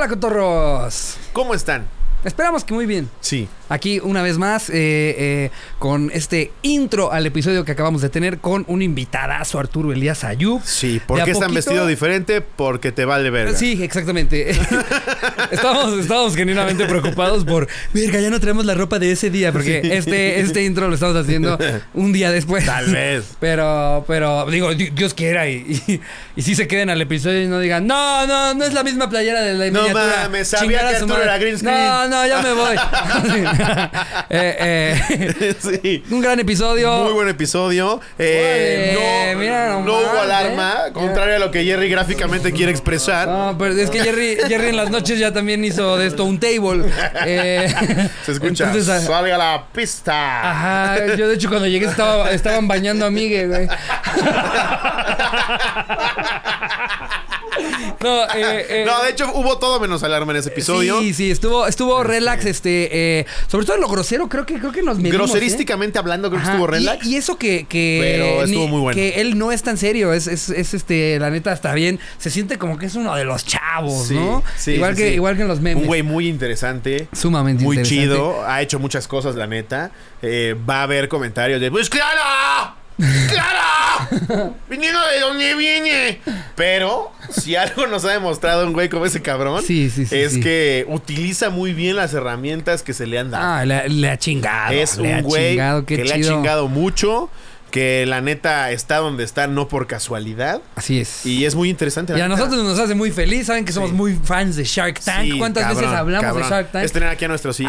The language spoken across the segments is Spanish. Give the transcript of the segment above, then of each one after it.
Hola, cotorros. ¿Cómo están? Esperamos que muy bien. Sí. Aquí una vez más eh, eh, con este intro al episodio que acabamos de tener con un invitadazo Arturo Elías Ayub. Sí, ¿por qué están vestidos diferente? Porque te vale verga. Sí, exactamente. estamos estamos genuinamente preocupados por, verga, ya no tenemos la ropa de ese día porque este, este intro lo estamos haciendo un día después. Tal vez. Pero, pero digo, Dios quiera y, y, si se queden al episodio y no digan, no, no, no es la misma playera de la No mames, sabía que Arturo era green screen. No, no, ya me voy. Eh, eh, sí. Un gran episodio. Muy buen episodio. Eh, no, hubo alarma, contrario a lo que Jerry gráficamente quiere expresar. No, pero es que Jerry, Jerry en las noches ya también hizo de esto un table. Se escucha. Ah, salga la pista. Ajá. Yo, de hecho, cuando llegué estaban bañando a Miguel, güey. Eh, eh, no, de hecho hubo todo menos alarma en ese episodio. Sí, sí, estuvo, estuvo este, relax, este, eh, sobre todo en lo grosero, creo que, creo que nos medimos, Groserísticamente hablando, creo que estuvo relax. Y, eso que, él no es tan serio, es, es, este, la neta está bien, se siente como que es uno de los chavos, ¿no? igual que, igual que en los memes. Un güey muy interesante. Sumamente muy interesante. Muy chido, ha hecho muchas cosas, la neta. va a haber comentarios de ¡Pues claro! ¡Clara! ¡Viniendo de donde viene! Pero, si algo nos ha demostrado un güey como ese cabrón, es que utiliza muy bien las herramientas que se le han dado. Ah, le, ha chingado. Es un güey que le ha chingado mucho que la neta está donde está no por casualidad. Así es. Y es muy interesante. y a nosotros nos hace muy feliz, saben que somos muy fans de Shark Tank. ¿Cuántas veces hablamos de Shark Tank? Es tener aquí a nuestro hijos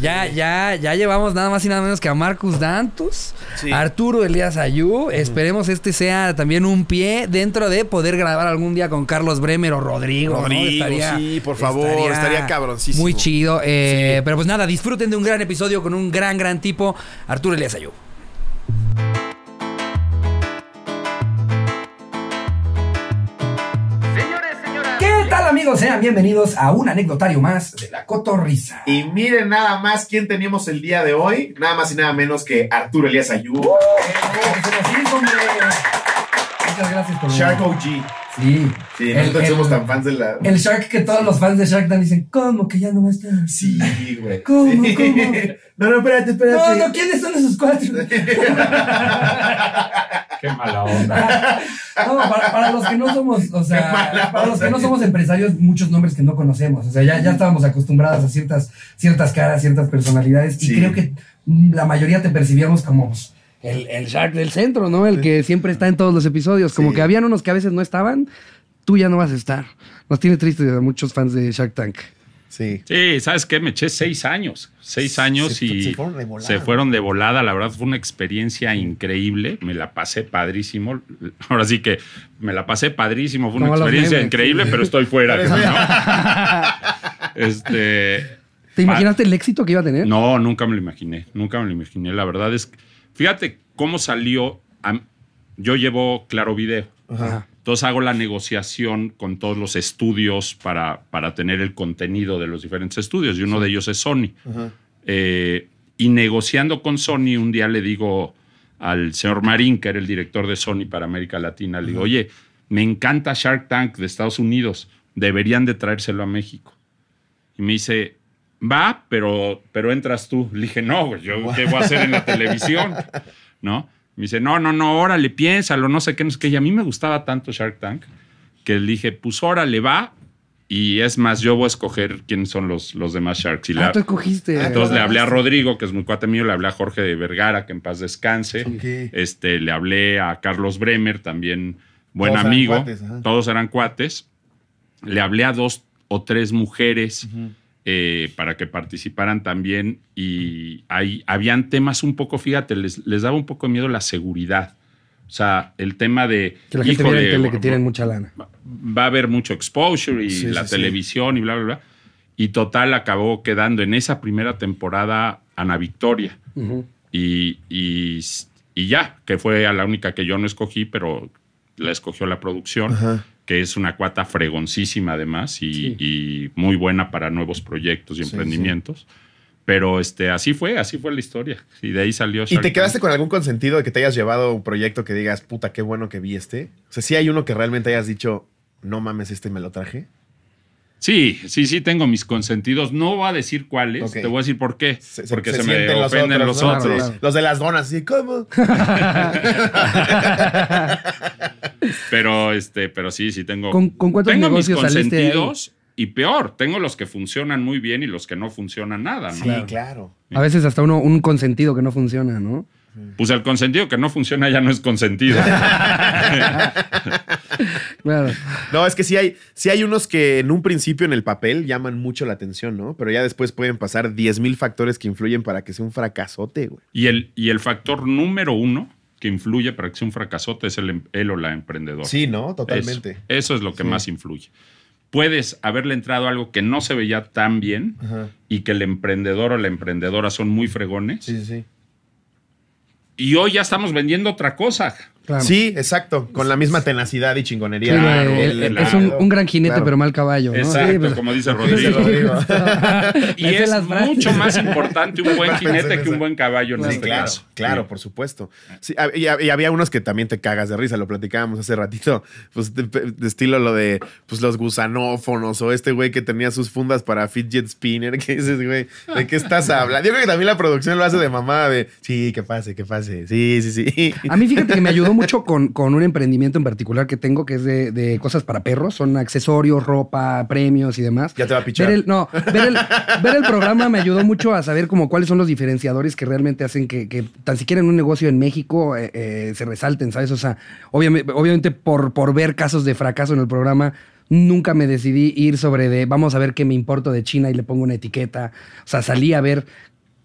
ya, ya, ya llevamos nada más y nada menos que a Marcus Dantus, Arturo Elías Ayú. Esperemos este sea también un pie dentro de poder grabar algún día con Carlos Bremer o Rodrigo. Rodrigo, sí, por favor, estaría, estaría cabroncísimo. Muy chido. Eh, pero pues nada, disfruten de un gran episodio con un gran, gran tipo, Arturo Elías Ayú. sean bienvenidos a un anecdotario más de la cotorrisa. Y miren nada más quién teníamos el día de hoy, nada más y nada menos que Arturo Elías Ayú. ¡Oh! Muchas gracias por Shark OG. Sí. Sí, nosotros somos tan fans de la. El Shark que todos los fans de Shark Dan dicen, ¿cómo que ya no va a estar? Sí, güey. ¿Cómo? ¿Cómo? No, no, espérate, espérate. No, no, ¿quiénes son esos cuatro? Qué mala onda. No, para, los que no somos, o sea, para los que no somos empresarios, muchos nombres que no conocemos. O sea, ya, ya estábamos acostumbrados a ciertas, ciertas caras, ciertas personalidades. Y creo que la mayoría te percibíamos como pues, el, el Shark del centro, ¿no? El que siempre está en todos los episodios. Como que habían unos que a veces no estaban, tú ya no vas a estar. Nos tiene tristes a muchos fans de Shark Tank. Sí. Sí, ¿sabes qué? Me eché seis años. Seis años y se fueron, de volada. La verdad fue una experiencia increíble. Me la pasé padrísimo. Ahora sí que me la pasé padrísimo. Fue una experiencia increíble, pero estoy fuera. este, ¿Te imaginaste el éxito que iba a tener? No, nunca me lo imaginé. Nunca me lo imaginé. La verdad es, fíjate cómo salió. yo llevo Claro Video. Ajá. Entonces hago la negociación con todos los estudios para, para tener el contenido de los diferentes estudios y uno de ellos es Sony. Eh, y negociando con Sony, un día le digo al señor Marín, que era el director de Sony para América Latina, le digo, oye, me encanta Shark Tank de Estados Unidos, deberían de traérselo a México. Y me dice, va, pero, pero entras tú. Le dije, no, yo qué voy a hacer en la televisión, ¿no? Me dice, no, no, no, órale, piénsalo, no sé qué, no sé qué. Y a mí me gustaba tanto Shark Tank que le dije, pues órale, va. Y es más, yo voy a escoger quiénes son los, los demás Sharks. Y ah, ah, Entonces le hablé a Rodrigo, que es muy cuate mío, le hablé a Jorge de Vergara, que en paz descanse. Este, le hablé a Carlos Bremer, también buen amigo. todos eran cuates. Le hablé a dos o tres mujeres. Eh, para que participaran también y ahí habían temas un poco, fíjate, les, les daba un poco de miedo la seguridad. O sea, el tema de. Que la gente tele que tienen mucha lana. Va a haber mucho exposure y la televisión y bla, bla, bla. Y total acabó quedando en esa primera temporada Ana Victoria. y, y, y, ya, que fue a la única que yo no escogí, pero la escogió la producción que es una cuata fregoncísima además y, muy buena para nuevos proyectos y emprendimientos. Pero este, así fue, así fue la historia. Y de ahí salió. Shark ¿Y te quedaste con algún consentido de que te hayas llevado un proyecto que digas, puta, qué bueno que vi este? O sea, sí hay uno que realmente hayas dicho, no mames, este me lo traje. Sí, sí, sí, tengo mis consentidos. No voy a decir cuáles, te voy a decir por qué. porque se, me los ofenden los otros. Los de las donas, sí, ¿cómo? pero, este, pero sí, sí tengo. ¿Con, con cuántos tengo mis consentidos y peor, tengo los que funcionan muy bien y los que no funcionan nada, ¿no? Sí, claro. A veces hasta uno, un consentido que no funciona, ¿no? Pues el consentido que no funciona ya no es consentido. No, es que sí hay, hay unos que en un principio en el papel llaman mucho la atención, ¿no? Pero ya después pueden pasar 10.000 factores que influyen para que sea un fracasote, güey. Y el, y el factor número uno que influye para que sea un fracasote es el, él em, o la emprendedora. Sí, ¿no? Totalmente. Eso, es lo que más influye. Puedes haberle entrado algo que no se veía tan bien y que el emprendedor o la emprendedora son muy fregones. Sí, sí. Y hoy ya estamos vendiendo otra cosa. Sí, exacto, con la misma tenacidad y chingonería. Eh, es un, gran jinete, pero mal caballo. Exacto, sí, pues, como dice Rodrigo. y es, mucho más importante un buen jinete que un buen caballo en este Claro, por supuesto. Y, había unos que también te cagas de risa, lo platicábamos hace ratito, pues de, estilo lo de pues, los gusanófonos o este güey que tenía sus fundas para fidget spinner, que dices, güey, ¿de qué estás hablando? Yo creo que también la producción lo hace de mamá de, sí, que pase, que pase, sí, sí, sí. A mí fíjate que me ayudó mucho con, un emprendimiento en particular que tengo que es de, cosas para perros. Son accesorios, ropa, premios y demás. Ya te va a pichar. Ver el, no, ver el, programa me ayudó mucho a saber como cuáles son los diferenciadores que realmente hacen que, tan siquiera en un negocio en México eh, eh, se resalten, ¿sabes? O sea, obviamente, obviamente por, por ver casos de fracaso en el programa nunca me decidí ir sobre de vamos a ver qué me importo de China y le pongo una etiqueta. O sea, salí a ver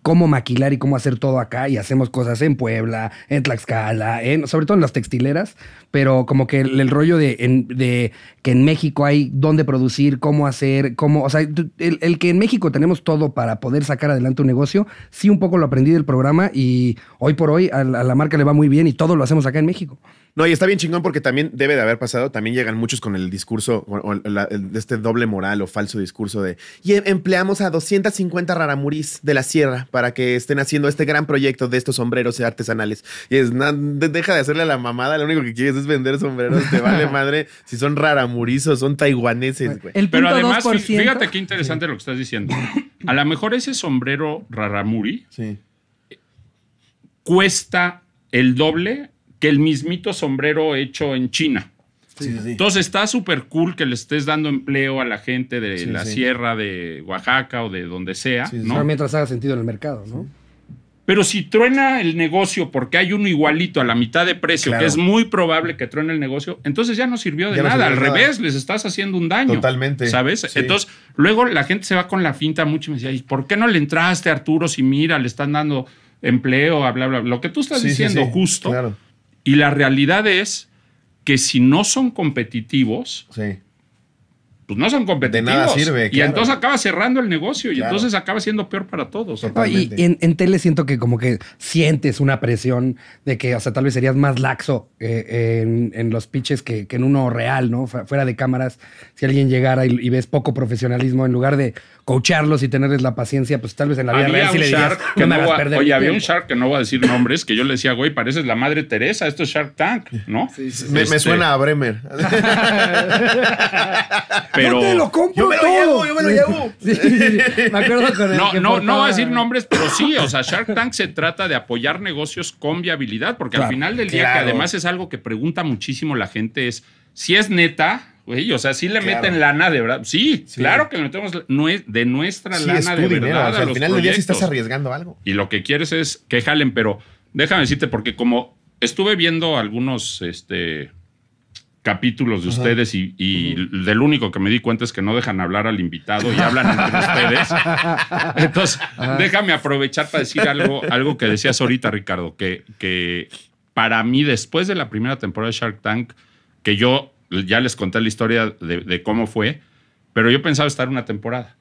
cómo maquilar y cómo hacer todo acá y hacemos cosas en Puebla, en Tlaxcala, sobre todo en las textileras, pero como que el, rollo de, que en México hay dónde producir, cómo hacer, cómo, o sea, el, que en México tenemos todo para poder sacar adelante un negocio, sí un poco lo aprendí del programa y hoy por hoy a la marca le va muy bien y todo lo hacemos acá en México. No, y está bien chingón porque también debe de haber pasado, también llegan muchos con el discurso, o, este doble moral o falso discurso de, y em, empleamos a 250 raramuris de la sierra para que estén haciendo este gran proyecto de estos sombreros artesanales. Y es, deja de hacerle a la mamada, lo único que quieres es vender sombreros, te vale madre si son raramurizos, son taiwaneses. Güey. Pero además, pues, fíjate qué interesante lo que estás diciendo. A lo mejor ese sombrero raramuri cuesta el doble que el mismito sombrero hecho en China. Entonces está súper cool que le estés dando empleo a la gente de la sierra de Oaxaca o de donde sea. mientras haga sentido en el mercado, ¿no? Pero si truena el negocio porque hay uno igualito a la mitad de precio, que es muy probable que truene el negocio, entonces ya no sirvió de nada. Al revés, les estás haciendo un daño. Totalmente. ¿Sabes? Entonces, luego la gente se va con la finta mucho y me decía, por qué no le entraste, Arturo? Si mira, le están dando empleo, bla, bla, bla. Lo que tú estás diciendo, justo. Claro. Y la realidad es que si no son competitivos, pues no son competitivos. De nada sirve. Y entonces acaba cerrando el negocio y entonces acaba siendo peor para todos. Y en, tele siento que como que sientes una presión de que, o tal vez serías más laxo eh, en, los pitches que, en uno real, ¿no? Fuera de cámaras, si alguien llegara y, ves poco profesionalismo, en lugar de coacharlos y tenerles la paciencia, pues tal vez en la vida real sí le dirías, que Oye, había un Shark que no voy a decir nombres, que yo le decía, güey, pareces la madre Teresa, esto es Shark Tank, ¿no? Me, me este suena a Bremer. Pero. Yo me lo llevo, yo me lo llevo. Me acuerdo no, no, no voy a decir nombres, pero sí, o sea, Shark Tank se trata de apoyar negocios con viabilidad, porque al final del día, que además es algo que pregunta muchísimo la gente, es si es neta, Güey, o sea, si le meten lana de verdad. Sí, claro que le metemos de nuestra lana de dinero. verdad. O sea, al final del día sí estás arriesgando algo. Y lo que quieres es que jalen, pero déjame decirte, porque como estuve viendo algunos este, capítulos de ustedes y, del único que me di cuenta es que no dejan hablar al invitado y hablan entre ustedes. Entonces, déjame aprovechar para decir algo, algo que decías ahorita, Ricardo, que, que para mí, después de la primera temporada de Shark Tank, que yo ya les conté la historia de, de cómo fue, pero yo pensaba estar una temporada.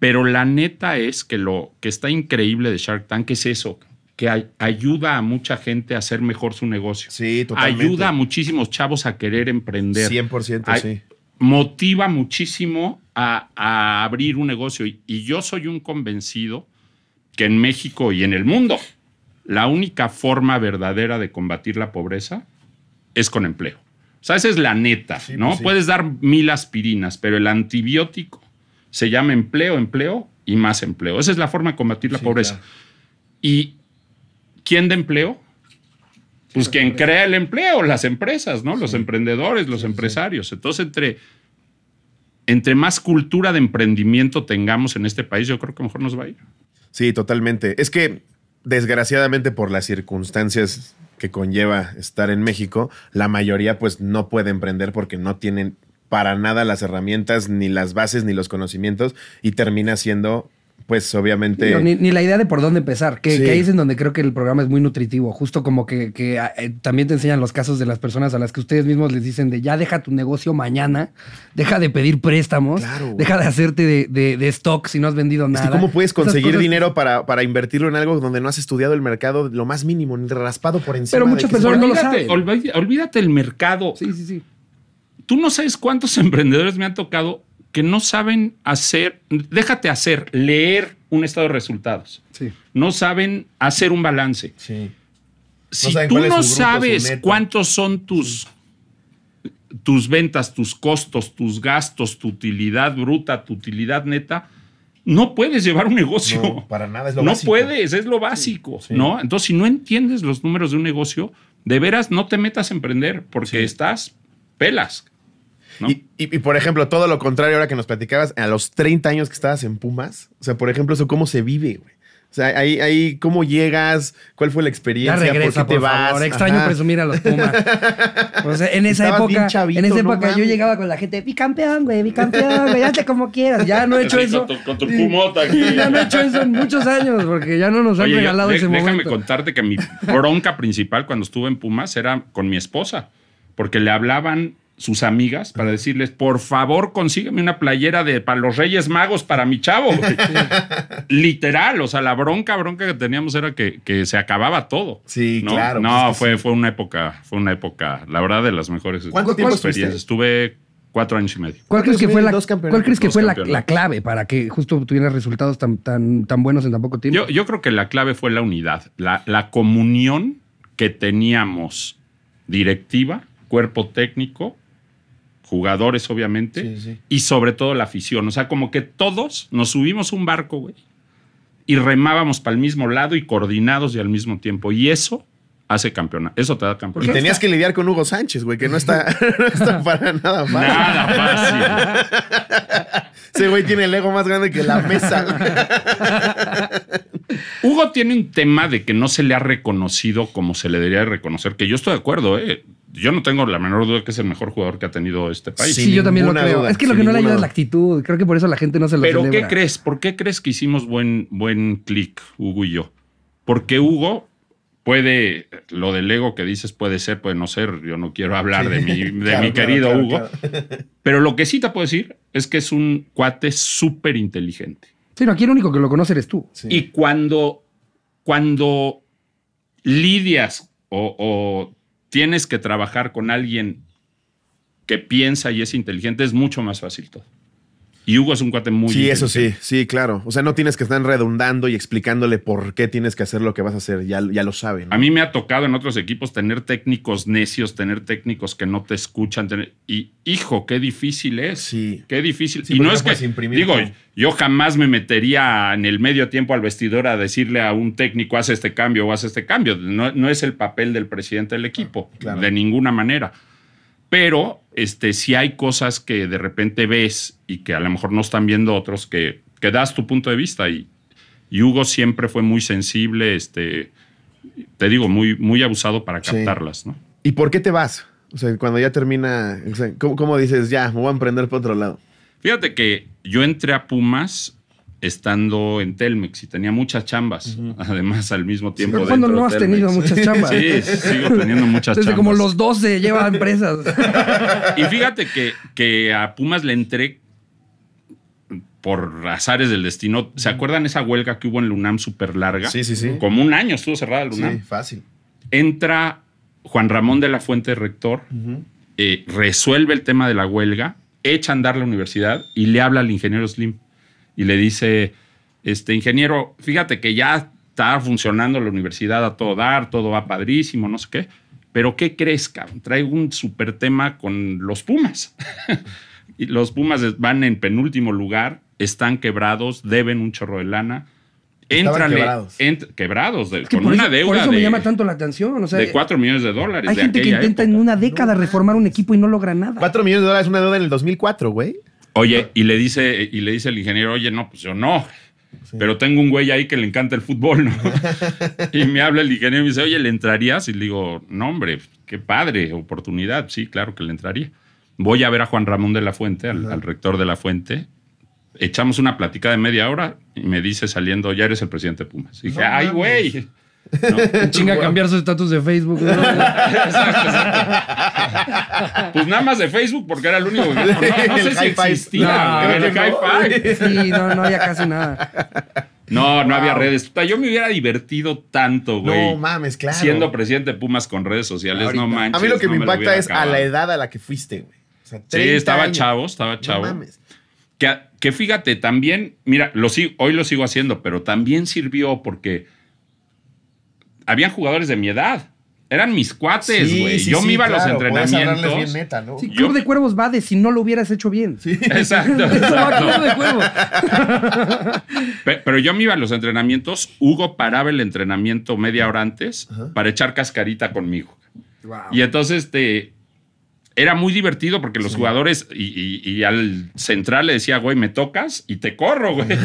Pero la neta es que lo que está increíble de Shark Tank es eso, que ayuda a mucha gente a hacer mejor su negocio. Sí, totalmente. Ayuda a muchísimos chavos a querer emprender. 100%, sí. Motiva muchísimo a, abrir un negocio. Y, yo soy un convencido que en México y en el mundo, la única forma verdadera de combatir la pobreza es con empleo. O sea, esa es la neta, pues ¿no? Puedes dar mil aspirinas, pero el antibiótico se llama empleo, empleo y más empleo. Esa es la forma de combatir la pobreza. Y, ¿Quién da empleo? Pues quien crea el empleo, las empresas, ¿no? Los emprendedores, los empresarios. Entonces, entre, entre más cultura de emprendimiento tengamos en este país, yo creo que mejor nos va a ir. Sí, totalmente. Es que, desgraciadamente, por las circunstancias que conlleva estar en México, la mayoría pues no puede emprender porque no tienen para nada las herramientas, ni las bases, ni los conocimientos, y termina siendo pues obviamente... ni, la idea de por dónde empezar, que, ahí es en donde creo que el programa es muy nutritivo, justo como que, ah, eh, también te enseñan los casos de las personas a las que ustedes mismos les dicen de ya deja tu negocio mañana, deja de pedir préstamos, deja de hacerte de, de, stock si no has vendido nada. ¿Cómo puedes conseguir dinero para, para invertirlo en algo donde no has estudiado el mercado lo más mínimo, ni raspado por encima? Pero muchas personas no lo saben. Olvídate, olvídate el mercado. Sí, sí, sí. Tú no sabes cuántos emprendedores me han tocado que no saben hacer, déjate hacer, leer un estado de resultados. Sí. No saben hacer un balance. Sí. Si tú no sabes cuántos son tus, tus ventas, tus costos, tus gastos, tu utilidad bruta, tu utilidad neta, no puedes llevar un negocio. para nada es lo no básico. No puedes, es lo básico, ¿no? Entonces, si no entiendes los números de un negocio, de veras no te metas a emprender porque estás pelas. Y, por ejemplo, todo lo contrario ahora que nos platicabas, a los 30 años que estabas en Pumas, o sea, por ejemplo, eso cómo se vive, güey. O sea, ahí, ahí, ¿cómo llegas? ¿Cuál fue la experiencia? ¿Por qué te vas? Extraño presumir a los Pumas. O sea, en esa época, en esa época yo llegaba con la gente, bicampeón, güey, bicampeón, güey, te como quieras. Ya no he hecho eso. Con tu, pumota aquí. Ya no he hecho eso en muchos años, porque ya no nos han regalado ese momento. Déjame contarte que mi bronca principal cuando estuve en Pumas era con mi esposa, porque le hablaban sus amigas para decirles, por favor, consígueme una playera de para los Reyes Magos para mi chavo. Literal, o sea, la bronca, bronca que teníamos era que, que se acababa todo. Sí, claro. No, pues fue, fue una época, fue una época, la verdad, de las mejores ¿Cuánto tiempo estuviste? Estuve cuatro años y medio. ¿Cuál crees que fue la, clave para que justo tuviera resultados tan, tan, tan buenos en tan poco tiempo? Yo, creo que la clave fue la unidad, la, la comunión que teníamos directiva, cuerpo técnico jugadores, obviamente, y sobre todo la afición. O sea, como que todos nos subimos un barco, güey, y remábamos para el mismo lado y coordinados y al mismo tiempo. Y eso hace campeonato. Eso te da campeonato. Y tenías que lidiar con Hugo Sánchez, güey, que no está, para nada más. Nada fácil. Ese güey tiene el ego más grande que la mesa. Hugo tiene un tema de que no se le ha reconocido como se le debería reconocer, que yo estoy de acuerdo, ¿eh? yo no tengo la menor duda que es el mejor jugador que ha tenido este país. sí, yo también lo creo. es que lo que no le ayuda es la actitud. Creo que por eso la gente no se lo Pero ¿qué crees? ¿Por qué crees que hicimos buen, buen clic, Hugo y yo? Porque Hugo puede, lo del ego que dices puede ser, puede no ser. Yo no quiero hablar de mi, de mi querido Hugo. Pero lo que sí te puedo decir es que es un cuate súper inteligente. Sí, no, aquí el único que lo conoce eres tú. Y cuando, cuando lidias o, o tienes que trabajar con alguien que piensa y es inteligente, es mucho más fácil todo. Y Hugo es un cuate muy. Sí, eso sí, sí, claro. O sea, no tienes que estar redundando y explicándole por qué tienes que hacer lo que vas a hacer. Ya, ya lo saben. A mí me ha tocado en otros equipos tener técnicos necios, tener técnicos que no te escuchan. Y hijo, qué difícil es. Sí. Qué difícil. y no es que. digo, yo jamás me metería en el medio tiempo al vestidor a decirle a un técnico, haz este cambio o haz este cambio. No, no es el papel del presidente del equipo, ah, de ninguna manera. Pero este, si hay cosas que de repente ves y que a lo mejor no están viendo otros, que, que das tu punto de vista. Y, Hugo siempre fue muy sensible, este, te digo, muy, muy abusado para captarlas. ¿Y por qué te vas? O sea, cuando ya termina, como dices, ya, me voy a emprender por otro lado? Fíjate que yo entré a Pumas estando en Telmex y tenía muchas chambas, además al mismo tiempo. Sí, ¿Cuándo no has tenido muchas chambas? Sí, sigo teniendo muchas Desde como los 12 lleva empresas. Y fíjate que, que a Pumas le entré por azares del destino. ¿Se acuerdan esa huelga que hubo en Lunam súper larga? Sí, sí, sí. Como un año estuvo cerrada Lunam. UNAM. Sí, fácil. Entra Juan Ramón de la Fuente, rector, eh, resuelve el tema de la huelga, echa a andar la universidad y le habla al ingeniero Slim y le dice, este ingeniero, fíjate que ya está funcionando la universidad a todo dar, todo va padrísimo, no sé qué, pero ¿qué crezca. Traigo un super tema con los Pumas. y los Pumas van en penúltimo lugar, están quebrados, deben un chorro de lana. entran quebrados. quebrados con una deuda. Por eso me llama tanto la atención. de 4 millones de dólares. Hay gente que intenta en una década reformar un equipo y no logra nada. 4 millones de dólares, es una deuda en el 2004, güey. Oye, y le dice, y le dice el ingeniero, oye, no, pues yo no. Pero tengo un güey ahí que le encanta el fútbol, y me habla el ingeniero y me dice, oye, ¿le entrarías? Y le digo, no, hombre, qué padre, oportunidad. Sí, claro que le entraría. Voy a ver a Juan Ramón de la Fuente, al, rector de la Fuente, echamos una plática de media hora y me dice saliendo, ya eres el presidente de Pumas. Y dije, ay, güey. Chinga cambiar su estatus de Facebook. Pues nada más de Facebook, porque era el único. No, sé si existía Sí, no, había casi nada. No, no había redes. Yo me hubiera divertido tanto, güey. No mames, claro. Siendo presidente de Pumas con redes sociales, no manches. A mí lo que me impacta es a la edad a la que fuiste, güey. sí, estaba chavo, estaba chavo. Que, fíjate, también, mira, lo hoy lo sigo haciendo, pero también sirvió porque habían jugadores de mi edad. Eran mis cuates, güey. yo me iba a los entrenamientos. Bien ¿no? Club de Cuervos va de si no lo hubieras hecho bien. Exacto. Club de Cuervos. Pero yo me iba a los entrenamientos. Hugo paraba el entrenamiento media hora antes para echar cascarita conmigo. Y entonces, te... Este, era muy divertido porque los jugadores y, al central le decía, güey, me tocas y te corro, güey. al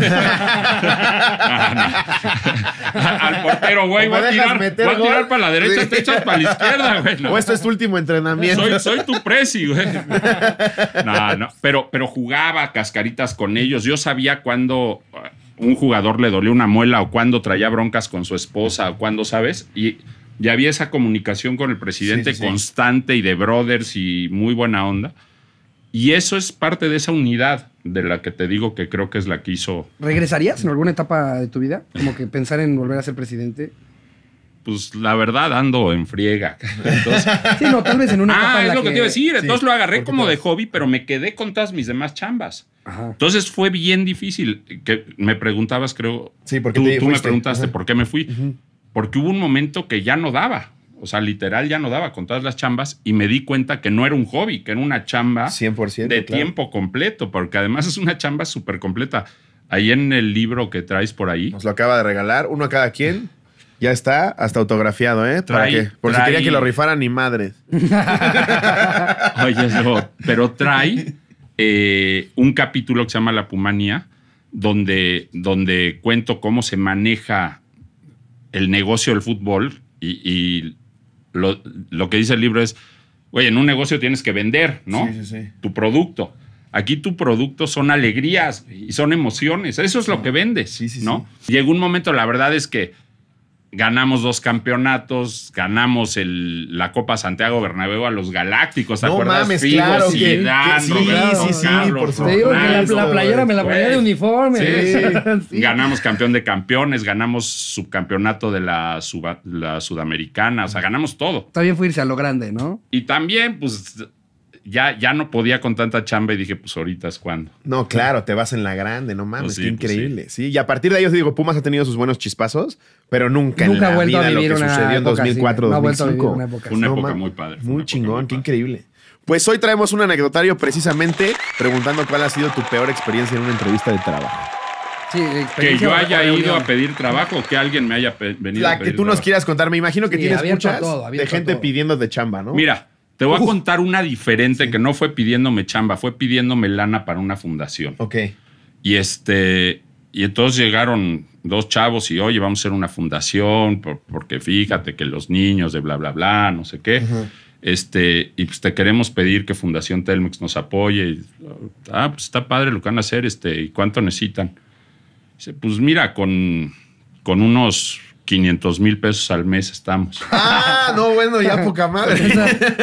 portero, güey, voy a tirar, a tirar para la derecha, te echas para la izquierda, güey. O esto es tu último entrenamiento. Soy, tu presi, güey. no, no, pero, pero jugaba cascaritas con ellos. Yo sabía cuando uh, un jugador le dolió una muela o cuando traía broncas con su esposa o cuándo, ¿sabes? Y ya había esa comunicación con el presidente constante y de brothers y muy buena onda. Y eso es parte de esa unidad de la que te digo que creo que es la que hizo. ¿Regresarías en alguna etapa de tu vida? Como que pensar en volver a ser presidente. Pues la verdad ando en friega. Entonces... sí, no, tal vez en una. Ah, etapa es lo que, te iba a decir. Entonces lo agarré como de hobby, pero me quedé con todas mis demás chambas. Entonces fue bien difícil. Que me preguntabas, creo. Sí, porque tú, tú me preguntaste por qué me fui porque hubo un momento que ya no daba. O sea, literal ya no daba con todas las chambas y me di cuenta que no era un hobby, que era una chamba de tiempo completo, porque además es una chamba súper completa. Ahí en el libro que traes por ahí. Nos lo acaba de regalar, uno a cada quien. Ya está, hasta autografiado, ¿eh? ¿Para Por si quería que lo rifaran, ni madre. Oye, pero trae eh, un capítulo que se llama La Pumanía, donde, donde cuento cómo se maneja el negocio del fútbol y, lo, que dice el libro es, oye, en un negocio tienes que vender, ¿no? Sí, sí, sí. Tu producto. Aquí tu producto son alegrías y son emociones. Eso es lo que vendes, ¿no? Llegó un momento, la verdad es que ganamos dos campeonatos, ganamos el, la Copa Santiago Bernabéu a los Galácticos, ¿te acuerdas? Mames, Figo, claro, sí, sí, sí, la, playera me la ponía de uniforme. Sí, ganamos campeón de campeones, ganamos subcampeonato de la, la sudamericana, o sea, ganamos todo. También fue irse a lo grande, ¿no? Y también, pues ya, ya no podía con tanta chamba y dije, pues ahorita es cuando. No, claro, te vas en la grande, no mames, pues qué pues increíble. sí. y a partir de ahí os digo, Pumas ha tenido sus buenos chispazos, pero nunca, nunca en la vida a lo que sucedió en 2004, 2005. Una época, una época muy padre. Muy chingón, qué increíble. Pues hoy traemos un anecdotario precisamente preguntando cuál ha sido tu peor experiencia en una entrevista de trabajo. que yo haya ido a pedir trabajo, que alguien me haya venido. a pedir que tú nos quieras contar. Me imagino que tienes muchas de gente pidiendo de chamba, ¿no? Mira, te voy a contar una diferente que no fue pidiéndome chamba, fue pidiéndome lana para una fundación. Ok. Y este, y entonces llegaron dos chavos y, oye, vamos a hacer una fundación, porque fíjate que los niños de bla, bla, bla, no sé qué. Este, y pues te queremos pedir que Fundación Telmex nos apoye. ah, pues está padre lo que van a hacer, este, ¿y cuánto necesitan? Dice, pues mira, con, con unos 500 mil pesos al mes estamos. Ah, no, bueno, ya poca madre.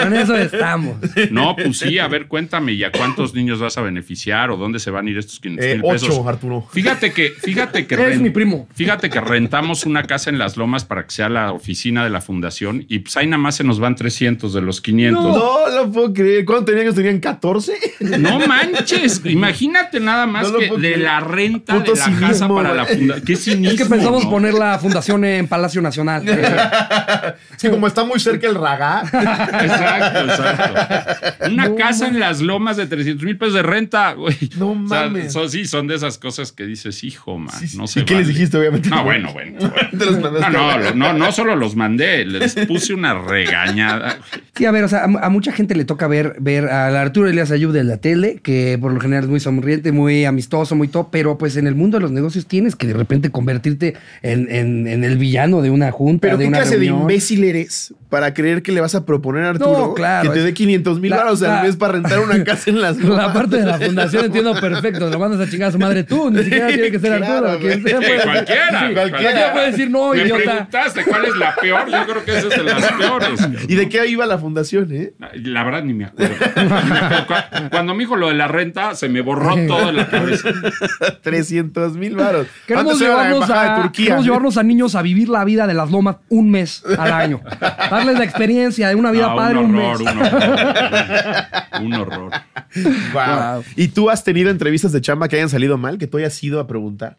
Con eso, estamos. No, pues sí, a ver, cuéntame, ¿y a cuántos niños vas a beneficiar o dónde se van a ir estos 500 eh, mil pesos? Ocho, Arturo. Fíjate que, fíjate que. es mi primo. Fíjate que rentamos una casa en Las Lomas para que sea la oficina de la fundación y pues ahí nada más se nos van 300 de los 500. No, no lo puedo creer. ¿Cuántos tenían ¿Tenían 14? No manches. Imagínate nada más que de la renta de la casa para la fundación. Qué cinismo, Es que pensamos poner la fundación en en Palacio Nacional. sí, como está muy cerca el ragá. exacto, exacto. Una casa en las lomas de 300 mil pesos de renta, güey. No mames. sí, son de esas cosas que dices, hijo, man, no sé. ¿Y qué les dijiste, obviamente? No, bueno, bueno. ¿Te los mandaste no, no, no, no solo los mandé, les puse una regañada. Sí, a ver, o sea, a, mucha gente le toca ver, ver Arturo Elias Ayub de la tele, que por lo general es muy sonriente, muy amistoso, muy top, pero pues en el mundo de los negocios tienes que de repente convertirte en, en, en el villano de una junta. Pero de qué una clase de imbécil eres para creer que le vas a proponer a Arturo que te dé 500 mil baros al mes para rentar una casa en las La parte de la fundación entiendo perfecto. Lo mandas a chingar a su madre tú. Ni siquiera tiene que ser Arturo. Pues, cualquiera, cualquiera. puede decir no, Me preguntaste cuál es la peor. Yo creo que esa es de las peores. ¿Y de qué iba la fundación, eh? La verdad ni me acuerdo. Cuando me dijo lo de la renta, se me borró todo en la cabeza. 300 mil baros. Queremos llevarnos a, Turquía, llevarnos a niños a vivir vivir la vida de las lomas un mes al año. Darles la experiencia de una vida ah, padre un, mes. Un horror. Wow. ¿Y tú has tenido entrevistas de chamba que hayan salido mal, que tú hayas ido a preguntar?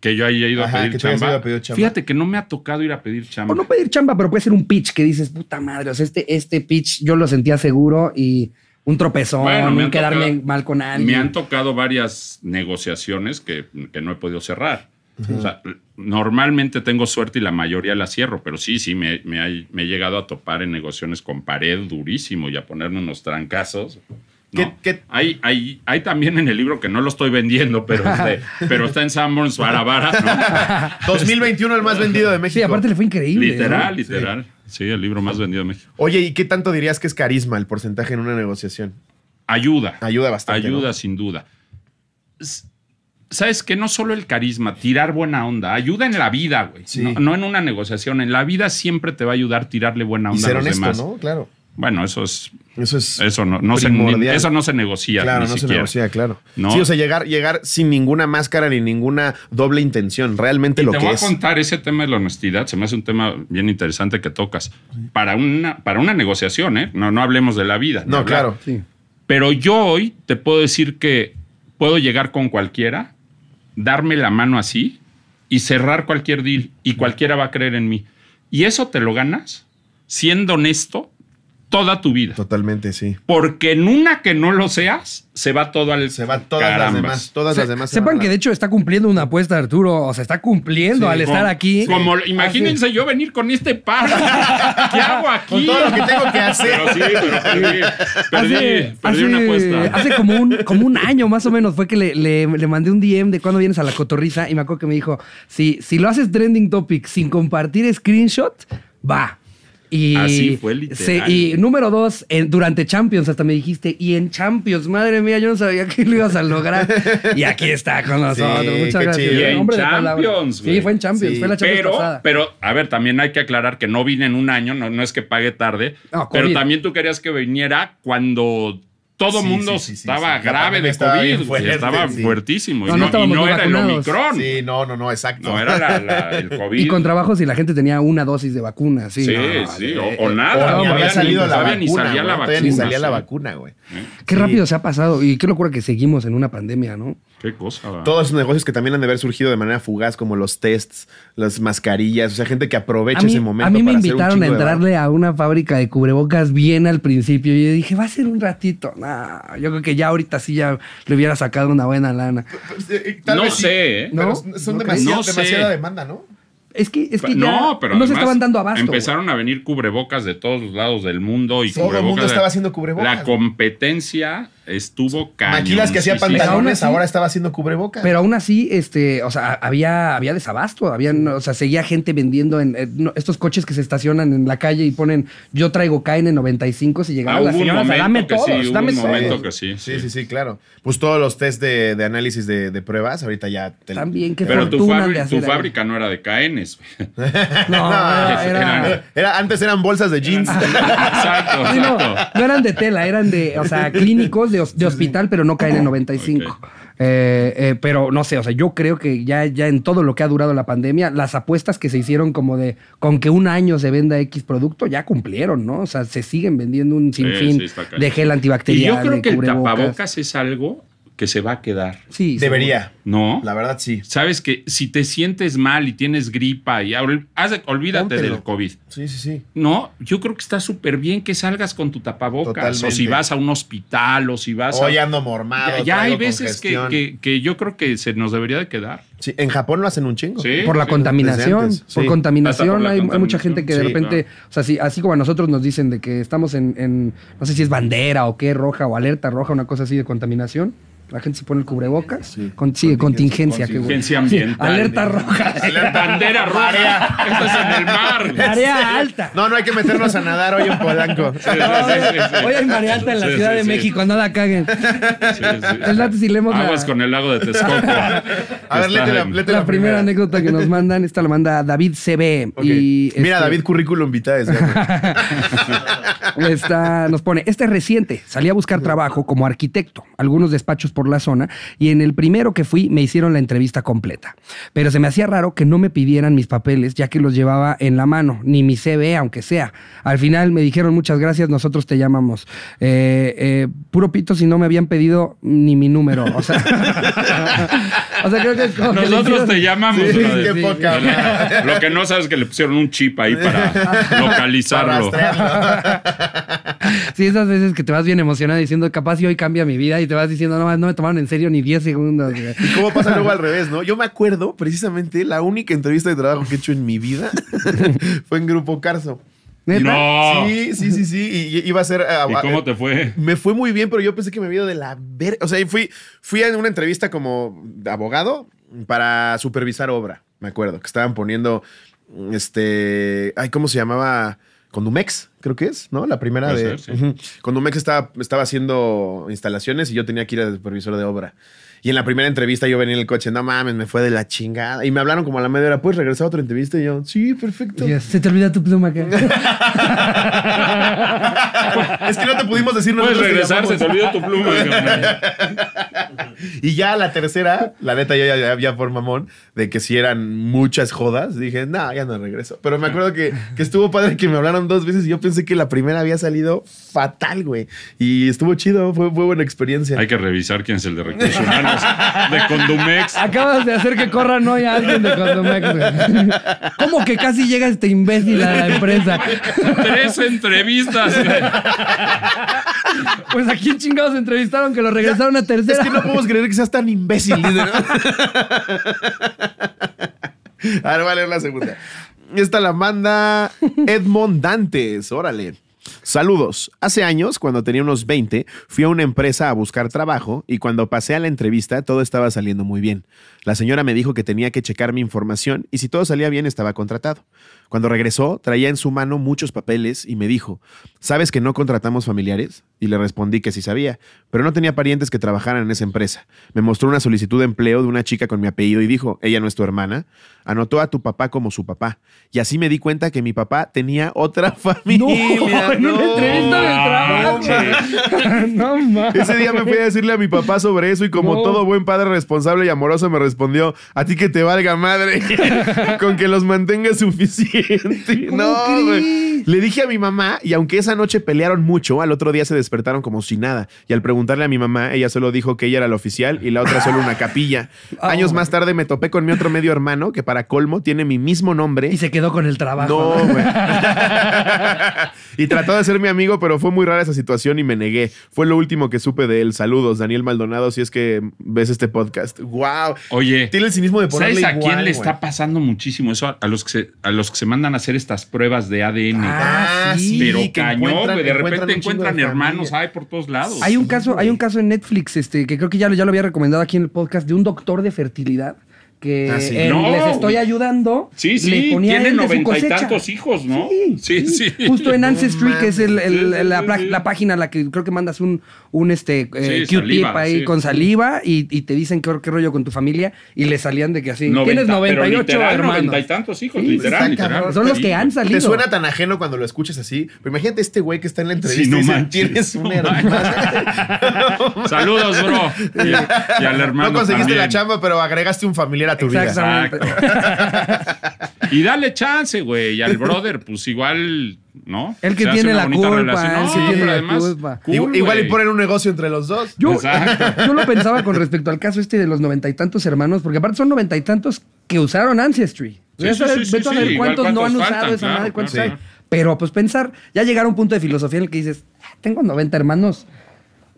Que yo haya ido, a pedir chamba. Fíjate que no me ha tocado ir a pedir chamba. O no pedir chamba, pero puede ser un pitch que dices, puta madre, o sea, este, este pitch yo lo sentía seguro y un tropezón, no quedarme mal con alguien. Me han tocado varias negociaciones que, que no he podido cerrar. O sea, normalmente tengo suerte y la mayoría la cierro, pero sí, sí, me, he llegado a topar en negociaciones con pared durísimo y a ponerme unos trancazos. Hay, también en el libro que no lo estoy vendiendo, pero, está en Sanborns Barabara. 2021 el más vendido de México. Sí, aparte le fue increíble. Literal, literal. Sí. el libro más vendido de México. Oye, ¿y qué tanto dirías que es carisma el porcentaje en una negociación? Ayuda. Ayuda bastante. Ayuda, sin duda. ¿sabes que No solo el carisma, tirar buena onda, ayuda en la vida, güey. No, en una negociación, en la vida siempre te va a ayudar tirarle buena onda a los demás. ¿no? Claro. Bueno, eso es. Eso es. Eso no, se, eso no se negocia. Claro, no se negocia, claro. Sí, o sea, llegar, llegar sin ninguna máscara ni ninguna doble intención. Realmente lo que es. Te voy a contar ese tema de la honestidad. Se me hace un tema bien interesante que tocas. Para una, para una negociación, ¿eh? No, no hablemos de la vida. No, claro. Sí. Pero yo hoy te puedo decir que puedo llegar con cualquiera darme la mano así y cerrar cualquier deal y cualquiera va a creer en mí. Y eso te lo ganas siendo honesto toda tu vida. Totalmente, sí. Porque en una que no lo seas, se va todo al. Se va todas las demás. Todas las demás. sepan que de hecho está cumpliendo una apuesta, Arturo. O sea, está cumpliendo al estar aquí. Como imagínense yo venir con este par. ¿Qué hago aquí? Con todo lo que tengo que hacer. Pero sí, pero perdí, una apuesta. Hace como un, como un año más o menos fue que le, mandé un DM de cuándo vienes a la cotorriza y me acuerdo que me dijo: si, si lo haces trending topic sin compartir screenshot, va y, Así fue y número dos, durante Champions hasta me dijiste, y en Champions, madre mía, yo no sabía que lo ibas a lograr. y aquí está con nosotros. Muchas gracias. en Champions. Sí, fue en Champions, fue la Champions pero, Pero, a ver, también hay que aclarar que no vine en un año, no, no es que pague tarde, pero también tú querías que viniera cuando todo mundo estaba grave de COVID, estaba fuertísimo. y no, era el Omicron. Sí, no, no, no, exacto. No era la, el COVID. Y con trabajos si la gente tenía una dosis de vacuna, sí. Sí, sí, o, nada. O había salido la vacuna. Ni salía salía la vacuna, güey. Qué rápido se ha pasado y qué locura que seguimos en una pandemia, ¿no? Qué cosa. ¿verdad? Todos esos negocios que también han de haber surgido de manera fugaz, como los tests, las mascarillas, o sea, gente que aprovecha ese momento. A mí me invitaron a entrarle a una fábrica de cubrebocas bien al principio. Y yo dije, va a ser un ratito. no, yo creo que ya ahorita sí ya le hubiera sacado una buena lana. no sé, son demasiada demanda, ¿no? Es que, no, pero se estaban dando abasto. Empezaron a venir cubrebocas de todos los lados del mundo y Todo el mundo estaba haciendo cubrebocas. La competencia estuvo cañón. Maquilas que hacía pantalones, ahora estaba haciendo cubrebocas. Pero aún así, este, o sea, había, había desabasto, habían, o sea, seguía gente vendiendo en, eh, estos coches que se estacionan en la calle y ponen yo traigo caen en 95 si llegaban ah, las dame todos, sí, dame un momento que sí, sí, sí. Sí, claro. Pues todos los test de, análisis de, pruebas, ahorita ya También, qué Pero tu, fábrica, tu fábrica no era de caenes. no, no era, antes eran bolsas de jeans. exacto, No, eran de tela, eran de, o sea, clínicos de de, hospital, pero no caen en 95. Eh, eh, pero no sé, o sea, yo creo que ya, ya en todo lo que ha durado la pandemia, las apuestas que se hicieron como de con que un año se venda X producto ya cumplieron, ¿no? O sea, se siguen vendiendo un sinfín de gel antibacterial. yo creo que el tapabocas es algo que se va a quedar. Sí. Debería. ¿No? La verdad sí. Sabes que si te sientes mal y tienes gripa y olvídate del COVID. Sí, sí, sí. No, yo creo que está súper bien que salgas con tu tapabocas. O si vas a un hospital o si vas Hoy ya ando mormado. Ya, hay veces que, yo creo que se nos debería de quedar. Sí, en Japón lo hacen un chingo. por la contaminación. Por contaminación. hay, mucha gente que de repente, o sea, así como a nosotros nos dicen de que estamos en, en, no sé si es bandera o qué, roja o alerta roja, una cosa así de contaminación la gente se pone el cubrebocas. Sí, contingencia. Contingencia, alerta roja. Alerta bandera roja. Esto es en el mar. Marea alta. No, no hay que meternos a nadar hoy en Polanco. hoy en marea alta en la Ciudad de México, no la caguen. El Aguas con el lago de Texcoco. a ver, léete la, la, primera. anécdota que nos mandan. Esta la manda David CB. Y Mira, este, David Currículum Vitae. Está, nos pone, este es reciente, salí a buscar trabajo como arquitecto, algunos despachos por la zona, y en el primero que fui me hicieron la entrevista completa. Pero se me hacía raro que no me pidieran mis papeles, ya que los llevaba en la mano, ni mi CV, aunque sea. Al final me dijeron muchas gracias, nosotros te llamamos. Eh, eh, puro pito si no me habían pedido ni mi número. O sea, creo que... nosotros te llamamos. Lo que no sabes es que le pusieron un chip ahí para localizarlo. sí, esas veces que te vas bien emocionada diciendo, capaz si hoy cambia mi vida y te vas diciendo, no, no me tomaron en serio ni 10 segundos. y cómo pasa luego al revés, ¿no? Yo me acuerdo precisamente la única entrevista de trabajo que he hecho en mi vida fue en Grupo Carso. No. Sí, sí, sí, sí. Y, iba a ser. Ah, ¿Y ah, cómo eh, te fue? Me fue muy bien, pero yo pensé que me había de la verga. O sea, fui, fui a una entrevista como abogado para supervisar obra, me acuerdo, que estaban poniendo. Este. Ay, ¿cómo se llamaba? con Dumex, creo que es, ¿no? La primera de. estaba, estaba haciendo instalaciones y yo tenía que ir a supervisor de obra. Y en la primera entrevista yo venía en el coche, no mames, me fue de la chingada. Y me hablaron como a la media hora, ¿puedes regresar a otra entrevista? Y yo, sí, perfecto. Se te olvida tu pluma, que es que no te pudimos decir Puedes regresar, se te olvidó tu pluma. y ya la tercera, la neta, yo ya, había por mamón, de que si eran muchas jodas, dije, no, ya no regreso. Pero me acuerdo que, que estuvo padre que me hablaron dos veces y yo pensé que la primera había salido fatal, güey. Y estuvo chido, fue, fue buena experiencia. Hay que revisar quién es el de recursos de Condumex. Acabas de hacer que corran hoy a alguien de Condumex. ¿Cómo que casi llega este imbécil a la empresa? Tres entrevistas. Pues aquí chingados entrevistaron que lo regresaron a tercera. Es que no podemos creer que seas tan imbécil. líder? A ver, vale, la segunda. Esta la manda Edmond Dantes. Órale. Saludos. Hace años, cuando tenía unos 20, fui a una empresa a buscar trabajo y cuando pasé a la entrevista todo estaba saliendo muy bien. La señora me dijo que tenía que checar mi información y si todo salía bien estaba contratado. Cuando regresó, traía en su mano muchos papeles y me dijo, ¿sabes que no contratamos familiares? Y le respondí que sí sabía, pero no tenía parientes que trabajaran en esa empresa. Me mostró una solicitud de empleo de una chica con mi apellido y dijo, ¿ella no es tu hermana? anotó a tu papá como su papá. Y así me di cuenta que mi papá tenía otra familia. No, Ese día me fui a decirle a mi papá sobre eso y como todo buen padre responsable y amoroso me respondió, a ti que te valga madre, con que los mantenga suficiente. No, Le dije a mi mamá y aunque esa noche pelearon mucho, al otro día se despertaron como si nada. Y al preguntarle a mi mamá, ella solo dijo que ella era la oficial y la otra solo una capilla. Ah, Años más tarde me topé con mi otro medio hermano que para colmo, tiene mi mismo nombre. Y se quedó con el trabajo. No, güey. y trató de ser mi amigo, pero fue muy rara esa situación y me negué. Fue lo último que supe de él. Saludos, Daniel Maldonado, si es que ves este podcast. ¡Wow! Oye. Tiene el cinismo de ¿Sabes a quién le está pasando muchísimo eso? A los, que se, a los que se mandan a hacer estas pruebas de ADN. Ah, ah, sí. Pero cañón, De repente encuentran, hermanos, hay por todos lados. Hay un caso, hay un caso en Netflix, este, que creo que ya ya lo había recomendado aquí en el podcast, de un doctor de fertilidad que ah, les estoy ayudando. Sí, sí, le ponía tiene noventa y tantos hijos, ¿no? Sí, sí. Justo en Ancestry, Street, que es la, página a la que creo que mandas un, un este, eh, Q-tip ahí con saliva y, te dicen qué, rollo con tu familia y le salían de que así. tienes 98 literal, hermanos. noventa y tantos hijos, literal, literal, Son los que han salido. Te suena tan ajeno cuando lo escuchas así, pero imagínate este güey que está en la entrevista y dice, tienes un hermano. Saludos, bro. Y, al hermano No conseguiste la chamba, pero agregaste un familiar a y dale chance, güey. al brother, pues igual, ¿no? El que tiene la culpa. culpa. igual y ponen un negocio entre los dos. Yo, lo pensaba con respecto al caso este de los noventa y tantos hermanos, porque aparte son noventa y tantos que usaron Ancestry. cuántos, no han usado esa madre, cuántos Pero pues pensar, ya llegar a un punto de filosofía en el que dices, ah, tengo noventa hermanos,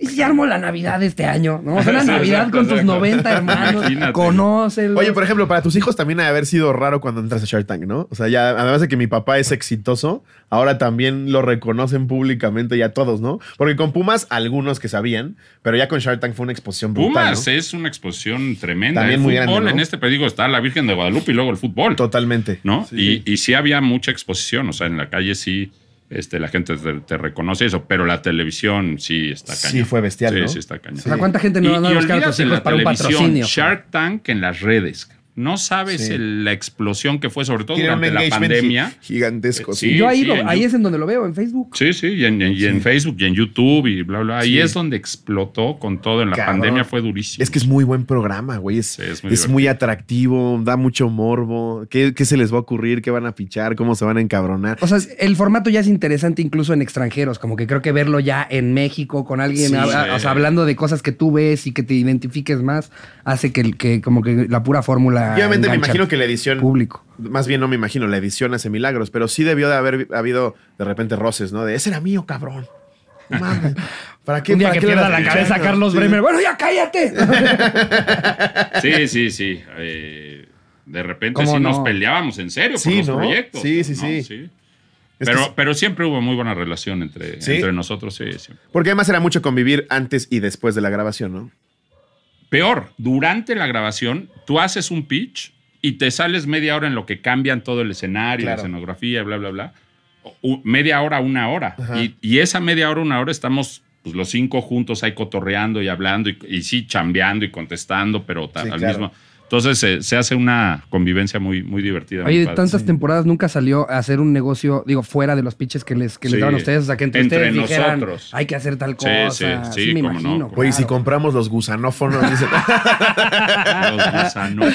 y si armo la Navidad este año, ¿no? O sea, Navidad con tus 90 hermanos, conocen. Oye, por ejemplo, para tus hijos también ha de haber sido raro cuando entras a Shark Tank, ¿no? O sea, ya, además de que mi papá es exitoso, ahora también lo reconocen públicamente ya todos, ¿no? Porque con Pumas, algunos que sabían, pero ya con Shark Tank fue una exposición brutal, Pumas es una exposición tremenda. También muy En este pedido está la Virgen de Guadalupe y luego el fútbol. Totalmente. ¿No? Y, y sí había mucha exposición, o sea, en la calle sí este, la gente te, reconoce eso, pero la televisión sí está cañón. Sí, fue bestial. Sí, ¿no? sí está cañón. O sea, ¿cuánta gente no va a para un patrocinio? Shark Tank en las redes no sabes la explosión que fue, sobre todo durante la pandemia. Gigantesco. Eh, sí, yo ahí, ahí es en donde lo veo, en Facebook. Sí, sí, y en, Facebook y en YouTube y bla, bla. Ahí es donde explotó con todo. En la pandemia fue durísimo. Es que es muy buen programa, güey. Es, muy, atractivo, da mucho morbo. ¿Qué, se les va a ocurrir? ¿Qué van a fichar ¿Cómo se van a encabronar? O sea, el formato ya es interesante incluso en extranjeros, como que creo que verlo ya en México con alguien, hablando de cosas que tú ves y que te identifiques más, hace que, que como que la pura fórmula obviamente me imagino que la edición. Público. Más bien no me imagino, la edición hace milagros, pero sí debió de haber habido de repente roces, ¿no? De ese era mío, cabrón. ¿Para qué? Un día que pierda la cabeza Carlos Bremer. Bueno, ya cállate. sí, sí, sí. Eh, de repente sí nos peleábamos en serio sí, por los proyectos. Sí, sí, sí. Pero, siempre hubo muy buena relación entre, entre nosotros, sí, Porque además era mucho convivir antes y después de la grabación, ¿no? Peor, durante la grabación, tú haces un pitch y te sales media hora en lo que cambian todo el escenario, la escenografía, bla, bla, bla. media hora, una hora. Y, esa media hora, una hora estamos pues, los cinco juntos ahí cotorreando y hablando y, sí, chambeando y contestando, pero al mismo entonces se, hace una convivencia muy, muy divertida. Oye, de tantas temporadas nunca salió a hacer un negocio, digo, fuera de los pitches que les, que daban a ustedes. O sea, que entre, ustedes nosotros. hay que hacer tal cosa. Sí, sí, sí me imagino, no. Oye, si compramos los gusanófonos, dice los gusanófonos.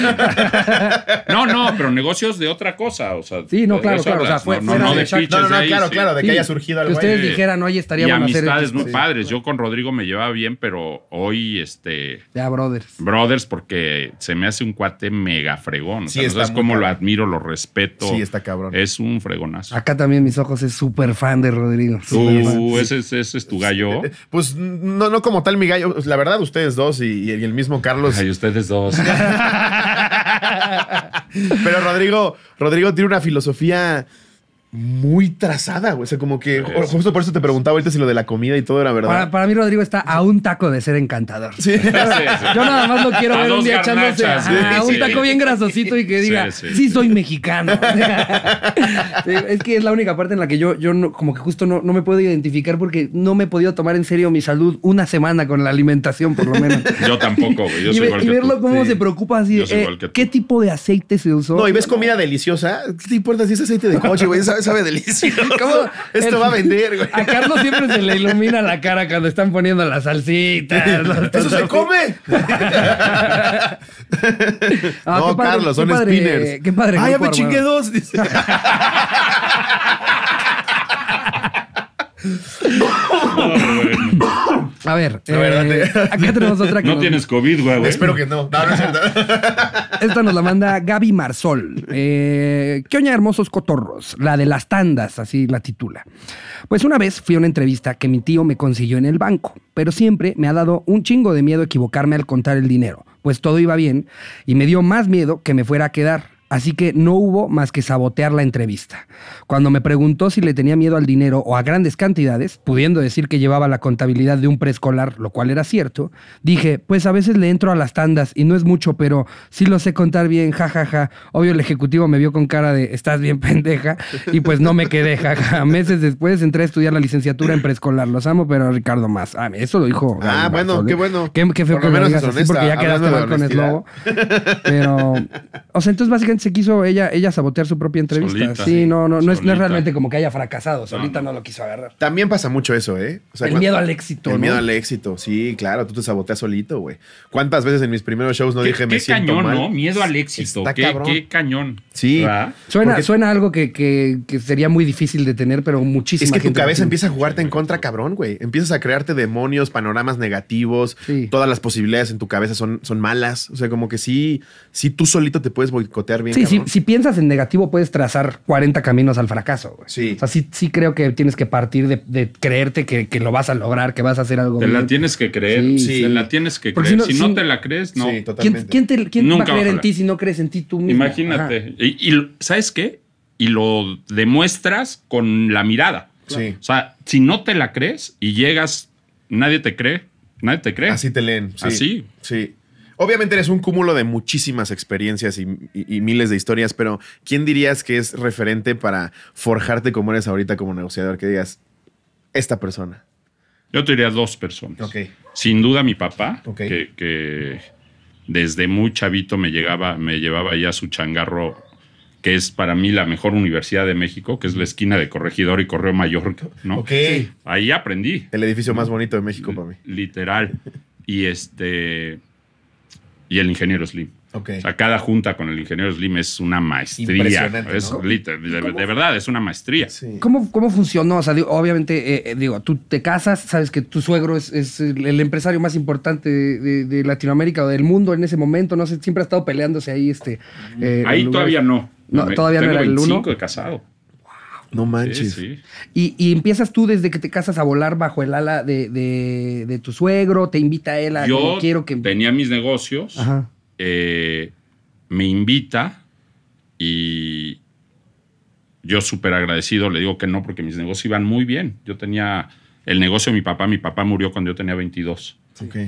No, no, pero negocios de otra cosa. O sea, sí, no, claro, claro. O sea, fue, no, no, de, pitches no, no, claro, claro, de que haya surgido algo. Que ustedes dijeran, oye, estaríamos. hacer. amistades muy padres. Yo con Rodrigo me llevaba bien, pero hoy, este. Ya, brothers. Brothers, porque se me hace un cuate mega fregón. O sea, sabes cómo lo admiro, lo respeto. Sí, está cabrón. Es un fregonazo. Acá también mis ojos es súper fan de Rodrigo. Tú, ese, es tu gallo. Eh, pues no, no como tal mi gallo. Pues, la verdad, ustedes dos y, el mismo Carlos. Ay, ustedes dos. Pero Rodrigo, Rodrigo tiene una filosofía muy trazada, güey. O sea, como que justo por eso te preguntaba ahorita si lo de la comida y todo era verdad. Para, mí, Rodrigo está a un taco de ser encantador. Sí. Yo nada más lo quiero ver un día echándose a un taco bien grasosito y que diga, sí, soy mexicano. es que es la única parte en la que yo, yo como que justo no, me puedo identificar porque no me he podido tomar en serio mi salud una semana con la alimentación, por lo menos. Yo tampoco, güey. y, verlo cómo se preocupa así. Eh, ¿Qué tipo de aceite se usó? No, y ves comida deliciosa. ¿Qué importa si es aceite de coche, güey? ¿Sabes? sabe delicioso. ¿Cómo esto va a vender, güey? A Carlos siempre se le ilumina la cara cuando están poniendo la salsita. ¡Eso se come! Ah, no, Carlos, son spinners. Qué padre. Ay, ah, ya me chingué dos! No, a ver, eh, acá tenemos otra que No tienes COVID, güey. Espero que no. no, no es Esta nos la manda Gaby Marsol. Eh, ¿Qué oña hermosos cotorros? La de las tandas, así la titula. Pues una vez fui a una entrevista que mi tío me consiguió en el banco, pero siempre me ha dado un chingo de miedo equivocarme al contar el dinero, pues todo iba bien y me dio más miedo que me fuera a quedar. Así que no hubo más que sabotear la entrevista. Cuando me preguntó si le tenía miedo al dinero o a grandes cantidades, pudiendo decir que llevaba la contabilidad de un preescolar, lo cual era cierto, dije, pues a veces le entro a las tandas y no es mucho, pero sí lo sé contar bien, jajaja. Obvio el ejecutivo me vio con cara de, estás bien pendeja, y pues no me quedé, jaja. Meses después entré a estudiar la licenciatura en preescolar, los amo, pero Ricardo más. Ah, eso lo dijo. Ah, bueno, qué bueno. Qué, que porque ya quedaste con el lobo. Pero, o sea, entonces básicamente se quiso ella, ella sabotear su propia entrevista. sí, no, no, no es, no es, realmente como que haya fracasado. Solita no, lo quiso agarrar. También pasa mucho eso, ¿eh? el miedo al éxito. El miedo al éxito, sí, claro. Tú te saboteas solito, güey. ¿Cuántas veces en mis primeros shows no dije me siento Miedo al éxito. qué, cañón. Sí. Suena, suena algo que, sería muy difícil de tener, pero muchísimo. Es que tu cabeza empieza a jugarte en contra, cabrón, güey. Empiezas a crearte demonios, panoramas negativos. Todas las posibilidades en tu cabeza son, son malas. O sea, como que sí, si tú solito te puedes boicotear Sí, si, piensas en negativo, puedes trazar 40 caminos al fracaso. Sí. O sea, sí, creo que tienes que partir de, creerte que, lo vas a lograr, que vas a hacer algo. Te la tienes que creer. Sí, la tienes que creer. Si no, te la crees, no. ¿Quién, te, va a creer en ti si no crees en ti tú mismo? Imagínate. Y, ¿sabes qué? Y lo demuestras con la mirada. O sea, si no te la crees y llegas, nadie te cree. Nadie te cree. Así te leen. Así. Sí. Obviamente eres un cúmulo de muchísimas experiencias y, miles de historias, pero ¿quién dirías que es referente para forjarte como eres ahorita como negociador? Que digas, esta persona. Yo te diría dos personas. Okay. Sin duda mi papá, que, desde muy chavito me, llegaba, me llevaba ya su changarro, que es para mí la mejor universidad de México, que es la esquina de Corregidor y Correo Mayor. ¿no? Okay. Ahí aprendí. El edificio más bonito de México para mí. Literal. Y este y el ingeniero Slim. O sea, cada junta con el ingeniero Slim es una maestría. de, verdad, es una maestría. ¿Cómo, funcionó? O sea, obviamente, eh, eh, digo, tú te casas, sabes que tu suegro es, el empresario más importante de, Latinoamérica o del mundo en ese momento, no sé, siempre ha estado peleándose ahí. Este, eh, ahí todavía no. No, todavía no era el uno. de casado. No manches. Y, empiezas tú desde que te casas a volar bajo el ala de, tu suegro, te invita a él a Yo quiero que. Tenía mis negocios, eh, me invita y yo súper agradecido le digo que no porque mis negocios iban muy bien. Yo tenía el negocio de mi papá, mi papá murió cuando yo tenía 22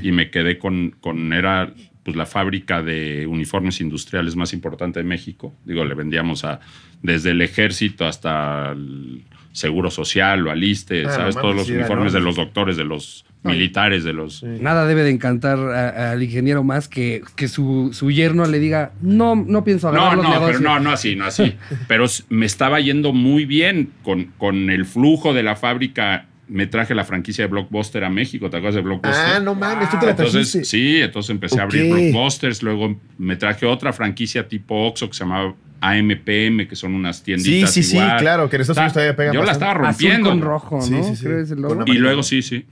y me quedé con, con, era pues, la fábrica de uniformes industriales más importante de México. Digo, le vendíamos a desde el ejército hasta el Seguro Social o Aliste, ah, ¿sabes? Todos los uniformes de los doctores, de los militares, de los... Nada debe de encantar al ingeniero más que, que su, yerno le diga, no, no pienso hablar no, no, Pero no, no así, no así. pero me estaba yendo muy bien con, con el flujo de la fábrica me traje la franquicia de Blockbuster a México, ¿te acuerdas de Blockbuster? Ah, no mames, tú te la trajiste. Entonces, sí, entonces empecé a abrir Blockbusters, luego me traje otra franquicia tipo Oxxo que se llamaba AMPM, que son unas tienditas Sí, sí, sí, claro, que en Estados Unidos Yo la estaba rompiendo. rojo, ¿no? Sí, sí, sí. Y luego sí, sí.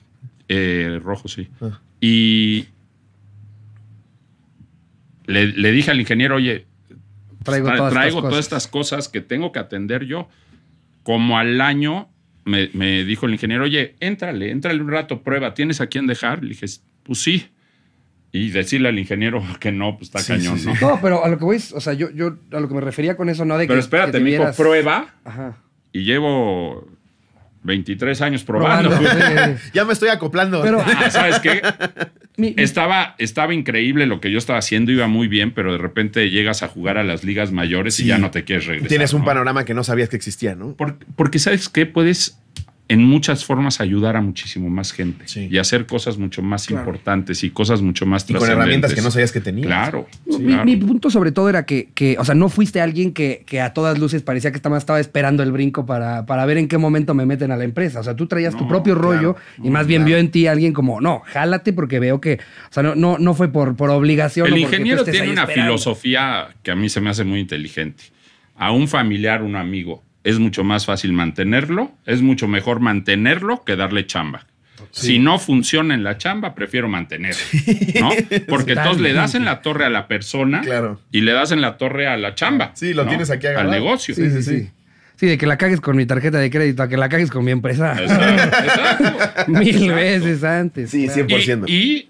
Eh, rojo, sí. Ah. Y le, dije al ingeniero, oye, traigo, todas estas cosas que tengo que atender yo. Como al año me, me, dijo el ingeniero, oye, éntrale, éntrale un rato, prueba, ¿tienes a quién dejar? Le dije, pues sí. Y decirle al ingeniero que no, pues está cañón, ¿no? pero a lo que voy, o sea, yo, yo a lo que me refería con eso, no de que. Pero espérate, me dijo, prueba. Ajá. Y llevo 23 años probando. ya me estoy acoplando. Ah, ¿sabes qué? estaba, estaba increíble lo que yo estaba haciendo, iba muy bien, pero de repente llegas a jugar a las ligas mayores y ya no te quieres regresar. Tienes un panorama que no sabías que existía, ¿no? Porque, porque ¿sabes qué? Puedes en muchas formas ayudar a muchísimo más gente y hacer cosas mucho más importantes y cosas mucho más y con herramientas que no sabías que tenías. Claro. mi, punto sobre todo era que, o sea, no fuiste alguien que, que a todas luces parecía que estaba, estaba esperando el brinco para, para ver en qué momento me meten a la empresa. O sea, tú traías tu propio rollo y más mm, bien vio en ti a alguien como, no, jálate porque veo que, o sea, no, no, no fue por, por obligación. El ingeniero tiene una filosofía que a mí se me hace muy inteligente. A un familiar, un amigo es mucho más fácil mantenerlo, es mucho mejor mantenerlo que darle chamba. Si no funciona en la chamba, prefiero mantenerlo, ¿no? Porque entonces le das en la torre a la persona y le das en la torre a la chamba. Sí, lo tienes aquí agarrado. Al negocio. sí, sí. sí. Sí, de que la cagues con mi tarjeta de crédito a que la cagues con mi empresa. Exacto, Mil veces antes. Sí, 100%. Y,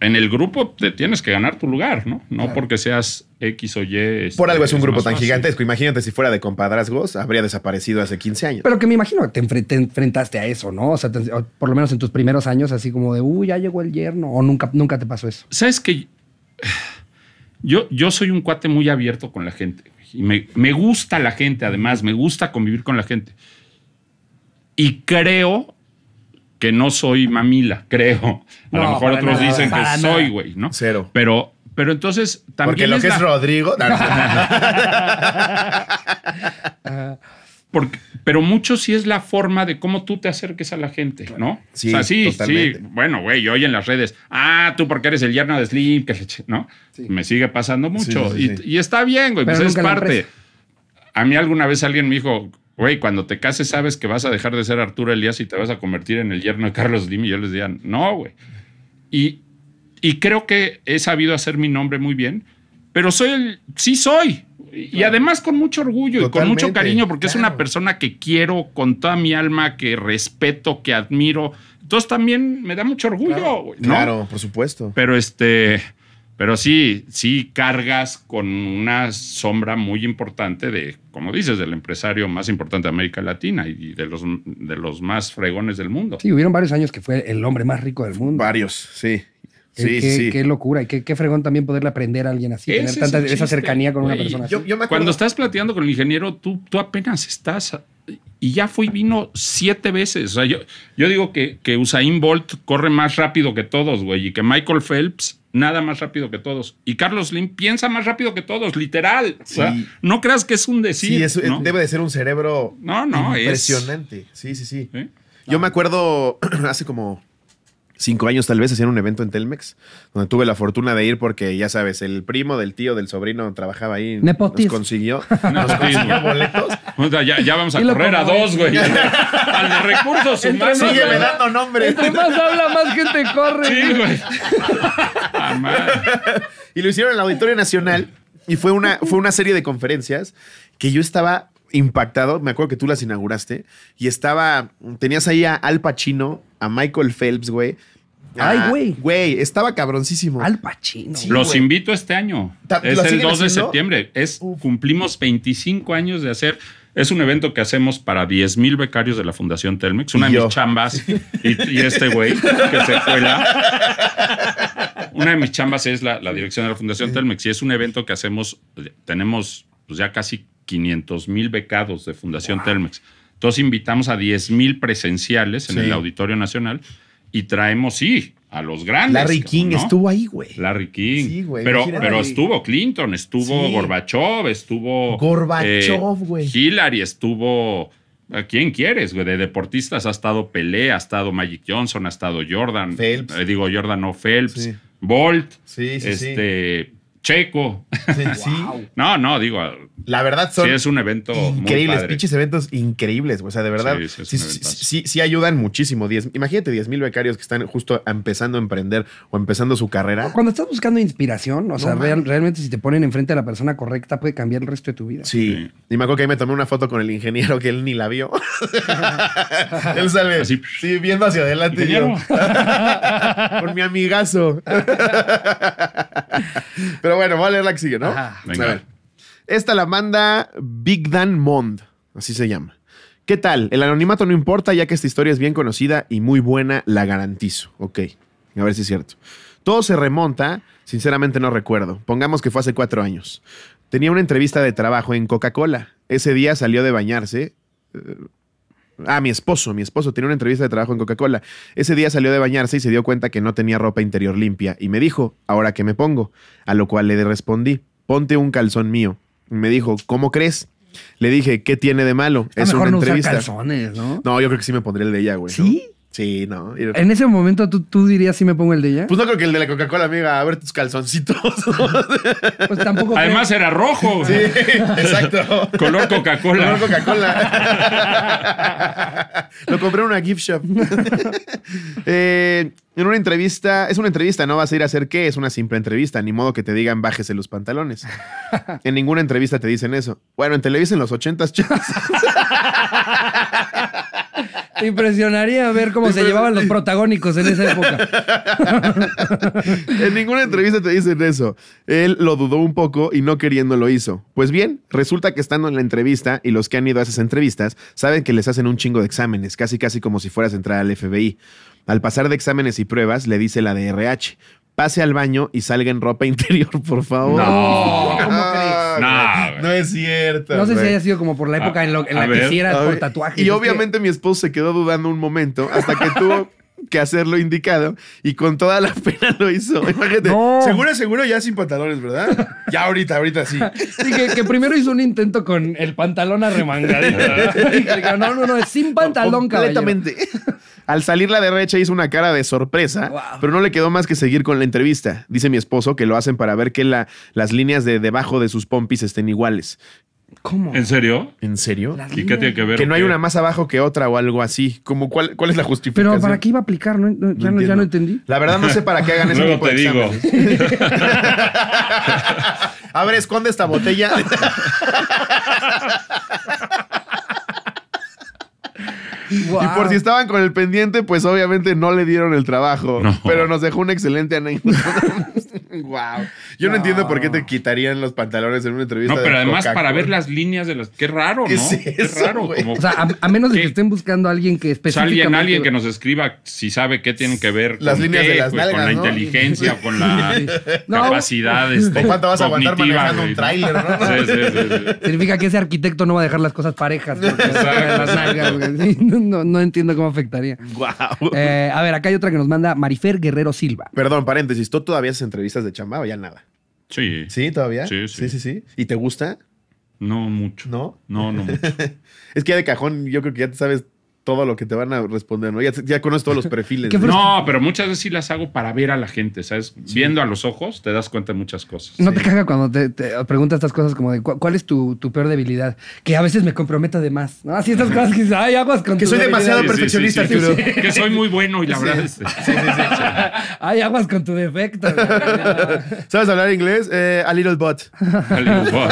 en el grupo te tienes que ganar tu lugar, ¿no? No porque seas X o Y. Este, por algo es un grupo tan gigantesco. Imagínate si fuera de compadrazgos, habría desaparecido hace 15 años. Pero que me imagino que te, enfrentaste a eso, ¿no? O sea, por lo menos en tus primeros años, así como de, uy, ya llegó el yerno, o nunca, nunca te pasó eso. Sabes que yo, yo soy un cuate muy abierto con la gente. Y me, gusta la gente, además, me gusta convivir con la gente. Y creo que no soy mamila, creo. A lo mejor otros dicen que soy, güey, ¿no? Cero. Pero pero entonces también. Porque lo que es Rodrigo. pero mucho sí es la forma de cómo tú te acerques a la gente, ¿no? Sí, sí, sí. Bueno, güey, yo hoy en las redes, ah, tú porque eres el yerno de Slim, que no, me sigue pasando mucho. y, está bien, güey, pues es parte. A mí alguna vez alguien me dijo, güey, cuando te cases sabes que vas a dejar de ser Arturo Elías y te vas a convertir en el yerno de Carlos Slim. Y yo les decía, no, güey. Y, y creo que he sabido hacer mi nombre muy bien, pero soy el, sí soy. Y además con mucho orgullo y con mucho cariño, porque es una persona que quiero con toda mi alma, que respeto, que admiro. Entonces también me da mucho orgullo. Claro, por supuesto. Pero este, pero sí, sí cargas con una sombra muy importante de, como dices, del empresario más importante de América Latina y de los, de los más fregones del mundo. Sí, hubieron varios años que fue el hombre más rico del mundo. Varios, sí. Qué, sí, sí. qué locura y qué, fregón también poderle aprender a alguien así, tener tanta, esa cercanía con una persona Cuando estás platicando con el ingeniero, tú, tú apenas estás y ya fue y vino siete veces. yo, digo que, que Usain Bolt corre más rápido que todos, güey, y que Michael Phelps nada más rápido que todos. Y Carlos Lim piensa más rápido que todos, literal. no creas que es un decir. Sí, debe de ser un cerebro impresionante. Sí, sí, sí. ¿Eh? Yo me ah. acuerdo hace como cinco años tal vez hacían un evento en Telmex, donde tuve la fortuna de ir porque, ya sabes, el primo del tío, del sobrino, trabajaba ahí. Nos consiguió, nos boletos. ya, vamos a correr a dos, güey. Al de recursos humanos. Sigue me dando nombres. Entre más habla, más gente corre. Sí, güey. Ah, y lo hicieron en la Auditoria Nacional y fue una, fue una serie de conferencias que yo estaba impactado. Me acuerdo que tú las inauguraste y estaba, tenías ahí a Al Pacino, a Michael Phelps, güey. Ay, ah, güey. Güey, estaba cabroncísimo. Al Pacino. los invito este año. Es el 2 de septiembre. Es, cumplimos 25 años de hacer. Es un evento que hacemos para 10 mil becarios de la Fundación Telmex. Una de mis chambas y, este güey que se la. Una de mis chambas es la, dirección de la Fundación Telmex y es un evento que hacemos. Tenemos pues, ya casi 500 mil becados de Fundación Telmex. Entonces invitamos a 10.000 mil presenciales en el Auditorio Nacional y traemos, sí, a los grandes. Larry King estuvo ahí, güey. Larry King. Sí, güey. Pero, estuvo Clinton, estuvo Gorbachev, estuvo. Gorbachev, eh, güey. Hillary, estuvo. ¿A quién quieres, güey? De deportistas ha estado Pelé, ha estado Magic Johnson, ha estado Jordan. Phelps. Eh, digo, Jordan no Phelps. Bolt. Sí, sí, este, sí. Checo. Sí. No, no, digo. La verdad son. Sí, es un evento. Increíbles, pinches eventos increíbles, O sea, de verdad. Sí, sí, ayudan muchísimo. imagínate 10 mil becarios que están justo empezando a emprender o empezando su carrera. Cuando estás buscando inspiración, o sea, realmente si te ponen enfrente a la persona correcta, puede cambiar el resto de tu vida. Sí. Y me acuerdo que ahí me tomé una foto con el ingeniero que él ni la vio. él sale Así. sí, viendo hacia adelante. Yo, con mi amigazo. Pero bueno, voy a leer la que sigue, ¿no? A ver. Esta la manda Big Dan Mond, así se llama. ¿Qué tal? El anonimato no importa, ya que esta historia es bien conocida y muy buena, la garantizo. Ok, a ver si es cierto. Todo se remonta, sinceramente no recuerdo. Pongamos que fue hace cuatro años. Tenía una entrevista de trabajo en Coca-Cola. Ese día salió de bañarse. Eh, Ah, mi esposo, mi esposo tiene una entrevista de trabajo en Coca-Cola. Ese día salió de bañarse y se dio cuenta que no tenía ropa interior limpia y me dijo, ¿ahora qué me pongo? A lo cual le respondí, ponte un calzón mío. me dijo, ¿cómo crees? Le dije, ¿qué tiene de malo? es una entrevista. ¿no? yo creo que sí me pondría el de ella, güey. ¿Sí? Sí, no. En ese momento tú, dirías si me pongo el de ella. Pues no creo que el de la Coca-Cola amiga, a ver tus calzoncitos. pues tampoco. Además era rojo. Sí, exacto. Color Coca-Cola. Color Coca-Cola. Lo compré en una gift shop. Eh, en una entrevista, es una entrevista, no vas a ir a hacer qué, es una simple entrevista, ni modo que te digan bájese los pantalones. en ninguna entrevista te dicen eso. Bueno, en Televisa en los ochentas, chicos. impresionaría ver cómo se llevaban los protagónicos en esa época. en ninguna entrevista te dicen eso. Él lo dudó un poco y no queriendo lo hizo. Pues bien, resulta que estando en la entrevista y los que han ido a esas entrevistas saben que les hacen un chingo de exámenes, casi casi como si fueras a entrar al FBI. Al pasar de exámenes y pruebas, le dice la DRH, pase al baño y salga en ropa interior, por favor. No, no, no es cierto. No sé si haya sido como por la época ah, en, la que sí por tatuajes. Y obviamente mi esposo se quedó dudando un momento hasta que tuvo que hacer lo indicado y con toda la pena lo hizo. Imagínate. Seguro, seguro ya sin pantalones, ¿verdad? Ya ahorita, ahorita sí. sí, que, primero hizo un intento con el pantalón arremangadito. no, no, no, sin pantalón, cabrón. Completamente. Al salir la derecha hizo una cara de sorpresa, pero no le quedó más que seguir con la entrevista. Dice mi esposo que lo hacen para ver que las líneas de debajo de sus pompis estén iguales. ¿Cómo? ¿En serio? ¿En serio? ¿Y qué tiene que ver? Que no hay una más abajo que otra o algo así. Como cuál, es la justificación? Pero ¿para qué iba a aplicar? No, ya, no entendí. La verdad no sé para qué hagan ese tipo te de digo. a ver, esconde esta botella. Y por si estaban con el pendiente, pues obviamente no le dieron el trabajo. Pero nos dejó un excelente anécdota. wow. Yo no. entiendo por qué te quitarían los pantalones en una entrevista. No, pero además para ver las líneas de los. Qué raro, ¿no? es raro. O sea, a, menos de que estén buscando a alguien que específicamente. Alguien, alguien que nos escriba si sabe qué tienen que ver las con líneas de pues, con la inteligencia, con la capacidad. Este, ¿Cuánto vas a aguantar Significa que ese arquitecto no va a dejar las cosas parejas. Porque no, entiendo cómo afectaría. Eh, a ver, acá hay otra que nos manda Marifer Guerrero Silva. Perdón, paréntesis. ¿Tú todavía haces entrevistas de chamba o ya nada? Sí. ¿Sí, todavía? Sí, sí. Sí, sí, sí. ¿Y te gusta? No mucho. ¿No? No, no mucho. es que ya de cajón, yo creo que ya te sabes todo lo que te van a responder, ¿no? Ya, conoces todos los perfiles. ¿no? pero muchas veces sí las hago para ver a la gente, ¿sabes? Viendo a los ojos te das cuenta de muchas cosas. No te caga cuando te, preguntas estas cosas como de cuál es tu, tu, peor debilidad, que a veces me comprometa de más, Así estas cosas que dices, ay, aguas con tu Que soy demasiado perfeccionista, Que soy muy bueno y la verdad es... ay, aguas con tu defecto. ¿Sabes hablar inglés? Eh, a little bot. A little bot.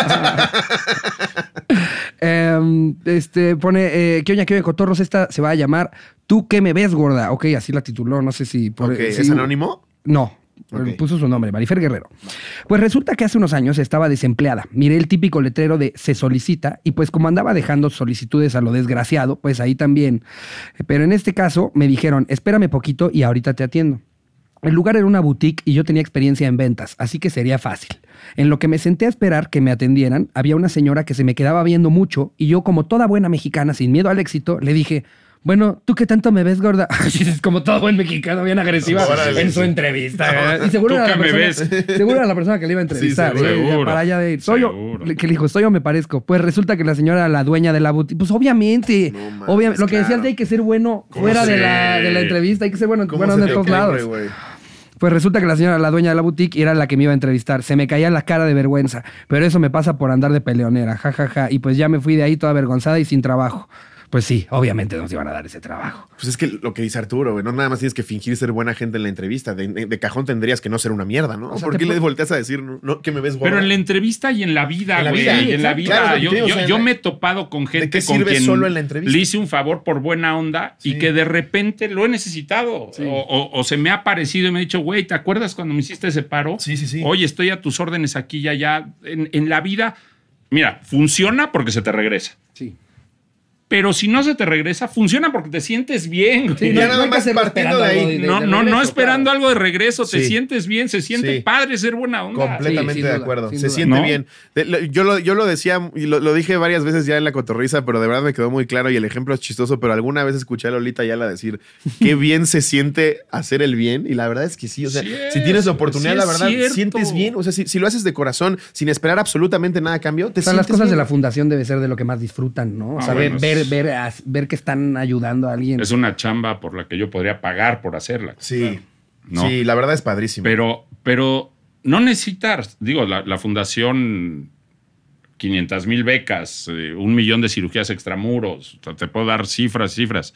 Em, este pone, eh, ¿qué oña, cotorros? Esta se va a llamar ¿Tú qué me ves, gorda? Ok, así la tituló, no sé si. Por, ¿Es anónimo? No, eh, Puso su nombre, Marifer Guerrero. Pues resulta que hace unos años estaba desempleada. Miré el típico letrero de se solicita y pues como andaba dejando solicitudes a lo desgraciado, pues ahí también. Pero en este caso me dijeron, espérame poquito y ahorita te atiendo. El lugar era una boutique y yo tenía experiencia en ventas, así que sería fácil. En lo que me senté a esperar que me atendieran, había una señora que se me quedaba viendo mucho y yo, como toda buena mexicana sin miedo al éxito, le dije, bueno, ¿tú qué tanto me ves, gorda? como todo buen mexicano, bien agresiva en su entrevista. y seguro era, la persona, la que le iba a entrevistar. Sí, ¿eh? para allá de Soy yo, que le dijo, soy yo me parezco. Pues resulta que la señora, la dueña de la boutique, pues obviamente, obviamente lo que decía el de hay que ser bueno fuera de la, entrevista, hay que ser bueno, bueno de todos lados. Pues resulta que la señora, la dueña de la boutique, era la que me iba a entrevistar. Se me caía la cara de vergüenza, pero eso me pasa por andar de peleonera, jajaja. Y pues ya me fui de ahí toda avergonzada y sin trabajo pues sí, obviamente nos iban a dar ese trabajo. Pues es que lo que dice Arturo, no nada más tienes que fingir ser buena gente en la entrevista. De, cajón tendrías que no ser una mierda, ¿no? ¿Por qué le volteas a decir que me ves guapo? Pero en la entrevista y en la vida, güey. En la vida. yo, me he topado con gente con quien solo en la entrevista? le hice un favor por buena onda y que de repente lo he necesitado. O, se me ha aparecido y me ha dicho, güey, ¿te acuerdas cuando me hiciste ese paro? Sí, sí, sí. Oye, estoy a tus órdenes aquí ya, ya. en la vida, mira, funciona porque se te regresa. Sí pero si no se te regresa, funciona porque te sientes bien. no, ya nada más partiendo de ahí. no, no, no esperando algo de regreso, te sientes bien, se siente padre ser buena onda. Completamente de acuerdo, se siente bien. Yo lo, yo lo decía y lo, dije varias veces ya en la cotorriza, pero de verdad me quedó muy claro y el ejemplo es chistoso, pero alguna vez escuché a Lolita la decir qué bien se siente hacer el bien y la verdad es que sí, o sea, si tienes oportunidad, la verdad, sientes bien, o sea, si, lo haces de corazón, sin esperar absolutamente nada a cambio, te o sea, las cosas de la fundación debe ser de lo que más disfrutan, ¿no? Ah, saber ver ver, que están ayudando a alguien. Es una chamba por la que yo podría pagar por hacerla. Sí. Sí, la verdad es padrísimo. Pero, pero no necesitas digo, la, fundación 500 mil becas, eh, un millón de cirugías extramuros, te puedo dar cifras, cifras.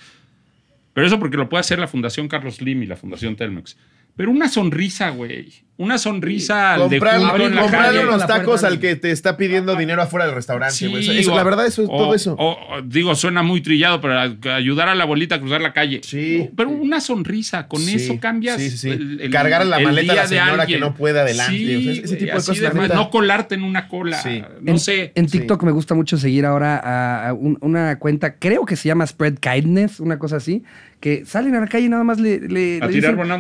Pero eso porque lo puede hacer la Fundación Carlos Lim y la Fundación Telmex. Pero una sonrisa, güey una sonrisa al comprar, Comprarle unos tacos al que te está pidiendo dinero afuera del restaurante. la verdad, eso es todo eso. digo, suena muy trillado, pero ayudar a la abuelita a cruzar la calle. Sí. Pero una sonrisa, con eso cambias. sí, sí, Cargar la maleta a la señora que no puede adelante, ese tipo de cosas, no colarte en una cola. No sé. En TikTok me gusta mucho seguir ahora a, una cuenta, creo que se llama Spread Kindness, una cosa así, que salen a la calle y nada más le,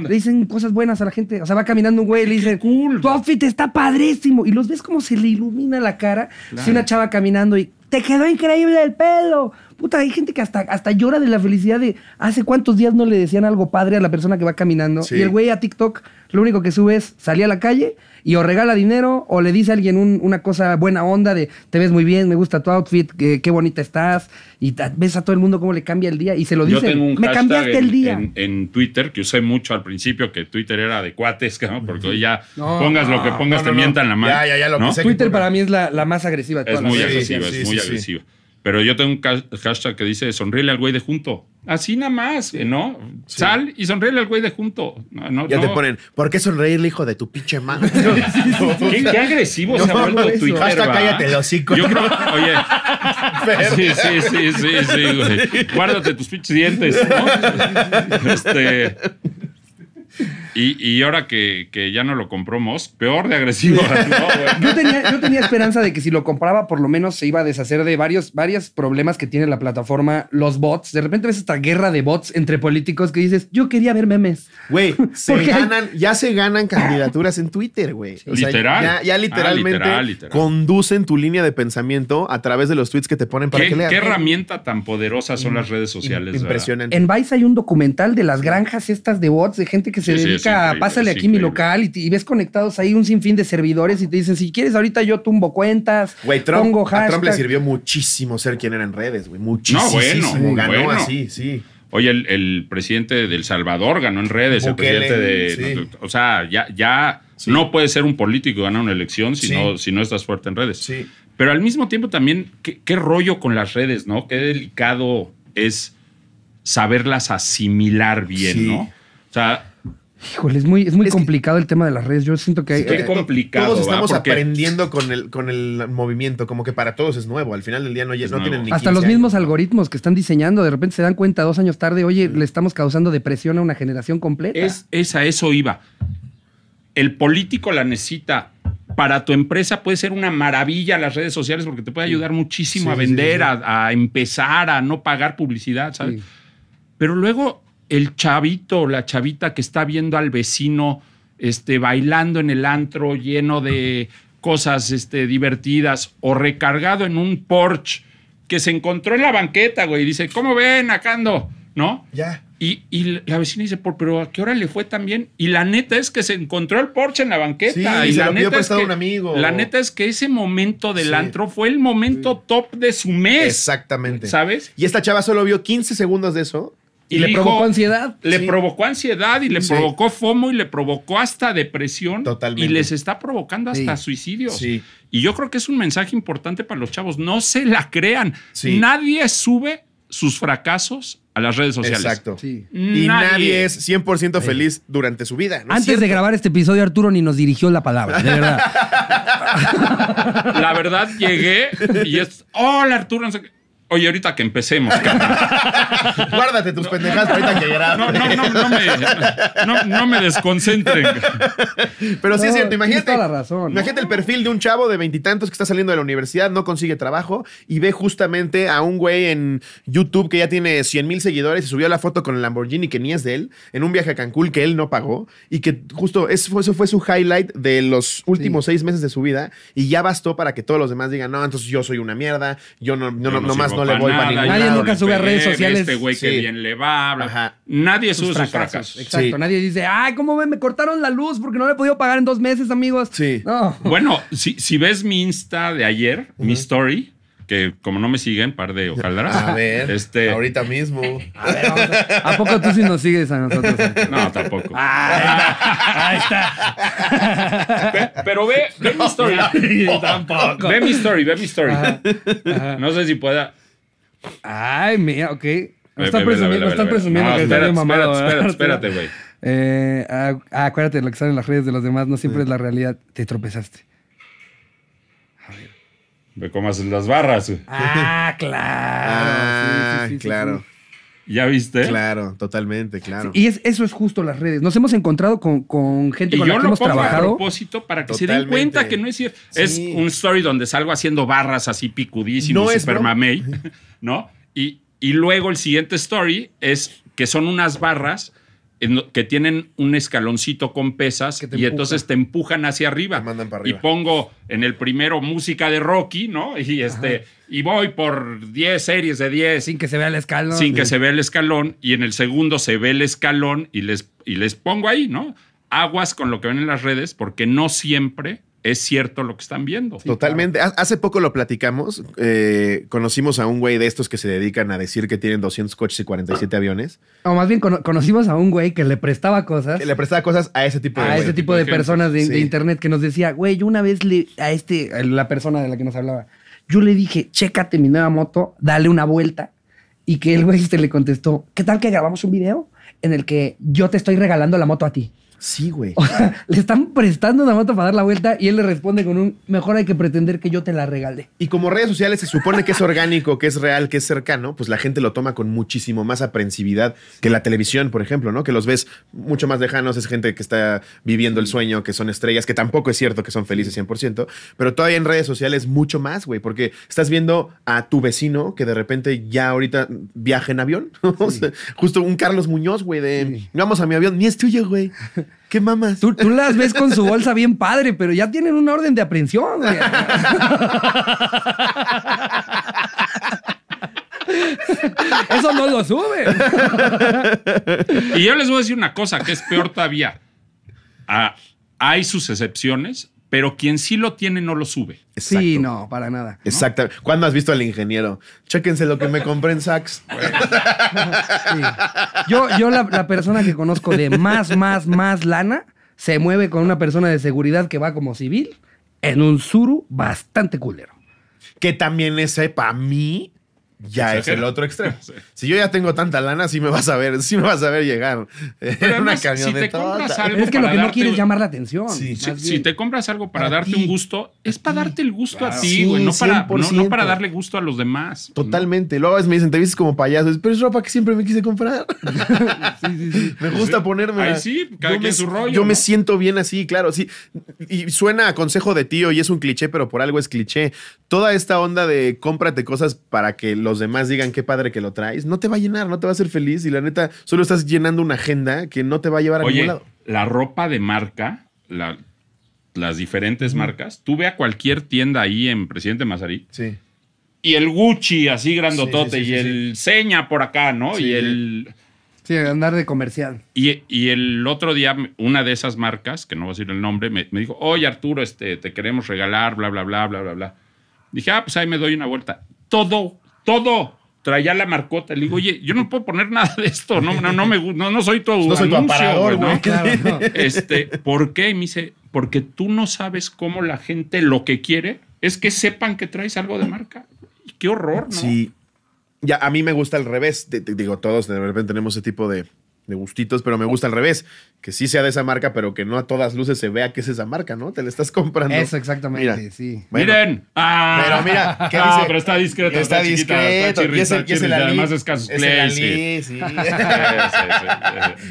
dicen, cosas buenas a la gente. O sea, va caminando un güey le dije, cool, tu outfit está padrísimo. Y los ves como se le ilumina la cara. Si una chava caminando y te quedó increíble el pelo. Puta, hay gente que hasta, hasta llora de la felicidad de hace cuántos días no le decían algo padre a la persona que va caminando. Y el güey a TikTok lo único que sube es salir a la calle y o regala dinero o le dice a alguien una cosa buena onda de te ves muy bien, me gusta tu outfit, qué, bonita estás y ves a todo el mundo cómo le cambia el día y se lo dice. me cambiaste en, el día. En, Twitter que usé mucho al principio que Twitter era de cuates, porque hoy ya pongas lo que pongas te mientan la mano. Twitter para mí es la, más agresiva. De es muy agresiva, es muy agresiva. Pero yo tengo un hashtag que dice sonríele al güey de junto. Así nada más, ¿no? Sal y sonríele al güey de junto. ya te ponen, ¿por qué sonreírle, hijo de tu pinche madre? ¿Qué, agresivo se ha vuelto tu Hashtag cállate el hocico. Yo creo, oye. Sí, sí, sí, sí, sí, güey. Guárdate tus pinches dientes, ¿no? Este. Y, ahora que, ya no lo compró Moss, peor de agresivo. no, yo, tenía, esperanza de que si lo compraba, por lo menos se iba a deshacer de varios, varios problemas que tiene la plataforma, los bots. De repente ves esta guerra de bots entre políticos que dices, yo quería ver memes. Güey, se ganan, ya se ganan candidaturas en Twitter, güey. literal. ya, ah, literalmente conducen tu línea de pensamiento a través de los tweets que te ponen para ¿Qué, que leas. Qué herramienta tan poderosa son mm, las redes sociales. Impresionante. En Vice hay un documental de las granjas estas de bots, de gente que se dedica pásale aquí mi local y, ves conectados ahí un sinfín de servidores y te dicen, si quieres, ahorita yo tumbo cuentas. pongo a Trump le sirvió muchísimo ser quien era en redes, güey. Muchísimo. ganó así, sí. Oye, el, presidente del Salvador ganó en redes, el presidente de. o sea, ya, ya no puede ser un político ganar una elección si, no, si no estás fuerte en redes. Pero al mismo tiempo también, ¿qué, ¿qué, rollo con las redes, ¿no? Qué delicado es saberlas asimilar bien, ¿no? O sea, Híjole, es muy, es muy complicado el tema de las redes. Yo siento que hay. complicado. Todos estamos aprendiendo con el, con el movimiento, como que para todos es nuevo. Al final del día no, no tienen ni Hasta los mismos algoritmos que están diseñando, de repente se dan cuenta dos años tarde, oye, le estamos causando depresión a una generación completa. Es, eso iba. El político la necesita. Para tu empresa puede ser una maravilla las redes sociales porque te puede ayudar muchísimo a vender, a, empezar, a no pagar publicidad, ¿sabes? Pero luego el chavito o la chavita que está viendo al vecino este, bailando en el antro lleno de cosas este, divertidas o recargado en un Porsche que se encontró en la banqueta, güey, y dice, ¿cómo ven, acando? ¿No? Ya. Y, la vecina dice, pero ¿a qué hora le fue tan bien? Y la neta es que se encontró el Porsche en la banqueta. y la neta es que, un amigo. La neta es que ese momento del antro fue el momento top de su mes. Exactamente. ¿Sabes? Y esta chava solo vio 15 segundos de eso y, le provocó ansiedad. Le provocó ansiedad y le provocó FOMO y le provocó hasta depresión. Totalmente. Y les está provocando hasta sí. suicidios. Y yo creo que es un mensaje importante para los chavos. No se la crean. Nadie sube sus fracasos a las redes sociales. Exacto. Y nadie, es 100% feliz durante su vida. Antes de grabar este episodio, Arturo ni nos dirigió la palabra, de verdad. la verdad, llegué y es, hola Arturo, no sé qué. Oye, ahorita que empecemos, cabrón. Guárdate tus pendejadas ahorita que llegará. No, no, no, me, desconcentren. Pero sí es cierto, imagínate. La razón, imagínate el perfil de un chavo de veintitantos que está saliendo de la universidad, no consigue trabajo y ve justamente a un güey en YouTube que ya tiene cien mil seguidores y subió la foto con el Lamborghini que ni es de él, en un viaje a Cancún que él no pagó y que justo eso fue, su highlight de los últimos seis meses de su vida y ya bastó para que todos los demás digan, no, entonces yo soy una mierda, yo no, no, no, no más no le voy para Nadie nunca sube a redes sociales. Este güey que bien le va, Nadie sus sube sus fracasos. Exacto. Nadie dice, ay, ¿cómo ven? Me cortaron la luz porque no le he podido pagar en dos meses, amigos. Sí. Bueno, si, si ves mi Insta de ayer, mi story, que como no me siguen, par de ojalá. A ver, Este, ahorita mismo. A ver, a... poco tú sí nos sigues a nosotros? No, tampoco. Ah, eh, ahí está. pero ve, ve mi story. Tampoco. Ve mi story, ve mi story. No sé si pueda. Ay, mira, ok. No están presumiendo, están presumiendo que está mamado. Espérate, espérate, güey. Eh, ah, ah, acuérdate, lo que sale en las redes de los demás no siempre es la realidad. Te tropezaste. A ver. ¿Cómo comas las barras. Ah, claro. Ah, claro. ¿Ya viste? Claro, totalmente, claro. y eso es justo las redes. Nos hemos encontrado con, con gente y con yo la que lo hemos pongo trabajado. a propósito para que se den cuenta que no es cierto. Es un story donde salgo haciendo barras así picudísimo, no super mamey, ¿no? y luego el siguiente story es que son unas barras que tienen un escaloncito con pesas y entonces te empujan hacia arriba. Y pongo en el primero música de Rocky, ¿no? Y este y voy por 10 series de 10 sin que se vea el escalón. Sin que se vea el escalón y en el segundo se ve el escalón y les y les pongo ahí, ¿no? Aguas con lo que ven en las redes porque no siempre es cierto lo que están viendo. Totalmente. Hace poco lo platicamos. Eh, conocimos a un güey de estos que se dedican a decir que tienen 200 coches y 47 ah. aviones. O más bien conocimos a un güey que le prestaba cosas. Que le prestaba cosas a ese tipo de A ese tipo de personas de, internet que nos decía, güey, yo una vez le, a este, la persona de la que nos hablaba, yo le dije, chécate mi nueva moto, dale una vuelta. Y que el güey este le contestó, ¿qué tal que grabamos un video en el que yo te estoy regalando la moto a ti? Sí, güey. le están prestando una moto para dar la vuelta y él le responde con un mejor hay que pretender que yo te la regale. Y como redes sociales se supone que es orgánico, que es real, que es cercano, pues la gente lo toma con muchísimo más aprensividad que la televisión, por ejemplo, ¿no? Que los ves mucho más lejanos, es gente que está viviendo el sueño, que son estrellas, que tampoco es cierto que son felices 100%, pero todavía en redes sociales mucho más, güey, porque estás viendo a tu vecino que de repente ya ahorita viaja en avión. Justo un Carlos Muñoz, güey, de no vamos a mi avión, ni es tuyo, güey. ¿Qué mamas? Tú, las ves con su bolsa bien padre, pero ya tienen una orden de aprehensión, Eso no lo sube. Y yo les voy a decir una cosa que es peor todavía. Ah, hay sus excepciones, pero quien sí lo tiene no lo sube. Sí, no, para nada. Exactamente. Exacto. ¿Cuándo has visto al ingeniero? Chéquense lo que me compré en Saks. Yo, yo la, persona que conozco de más, más, más lana se mueve con una persona de seguridad que va como civil en un suru bastante culero. Que también ese, eh, para mí, ya es el otro extremo. Si yo ya tengo tanta lana, sí me vas a ver, sí me vas a ver llegar en una camioneta. es que lo que no quieres es llamar la atención. Si, te compras algo para, darte un gusto, es para darte el gusto a ti, güey, no, para, no, para darle gusto a los demás. Totalmente. Luego a veces me dicen, te vistes como payaso, pero es ropa que siempre me quise comprar. me gusta ponerme. Ahí sí, cada yo su rollo. Yo me siento bien así, claro, sí. Y suena a consejo de tío y es un cliché, pero por algo es cliché. Toda esta onda de cómprate cosas para que los demás digan qué padre que lo traes, no te va a llenar, no te va a hacer feliz y la neta solo estás llenando una agenda que no te va a llevar a ningún lado. La ropa de marca, las diferentes marcas, tú ve a cualquier tienda ahí en Presidente Mazarí. Sí. Y el Gucci así grandotote y el Seña por acá, ¿no? y el... Sí, andar de comercial. Y, el otro día, una de esas marcas, que no voy a decir el nombre, me, dijo, oye Arturo, este, te queremos regalar, bla, bla, bla, bla, bla, bla. Dije, ah, pues ahí me doy una vuelta. Todo todo traía la marcota. Le digo, oye, yo no puedo poner nada de esto, no, me no, no soy todo no ¿no? Este, ¿por qué? Y me dice, porque tú no sabes cómo la gente lo que quiere es que sepan que traes algo de marca. Qué horror, ¿no? Sí. Ya, a mí me gusta al revés. digo, todos de repente tenemos ese tipo de, de gustitos, pero me gusta al revés, que sí sea de esa marca, pero que no a todas luces se vea que es esa marca, ¿no? Te la estás comprando. Eso, exactamente, sí. Miren. Ah. pero mira, ¿qué ah, dice? pero está discreto. Está, discreto. Y es el, es el Además es casus Es el Ali, sí. sí.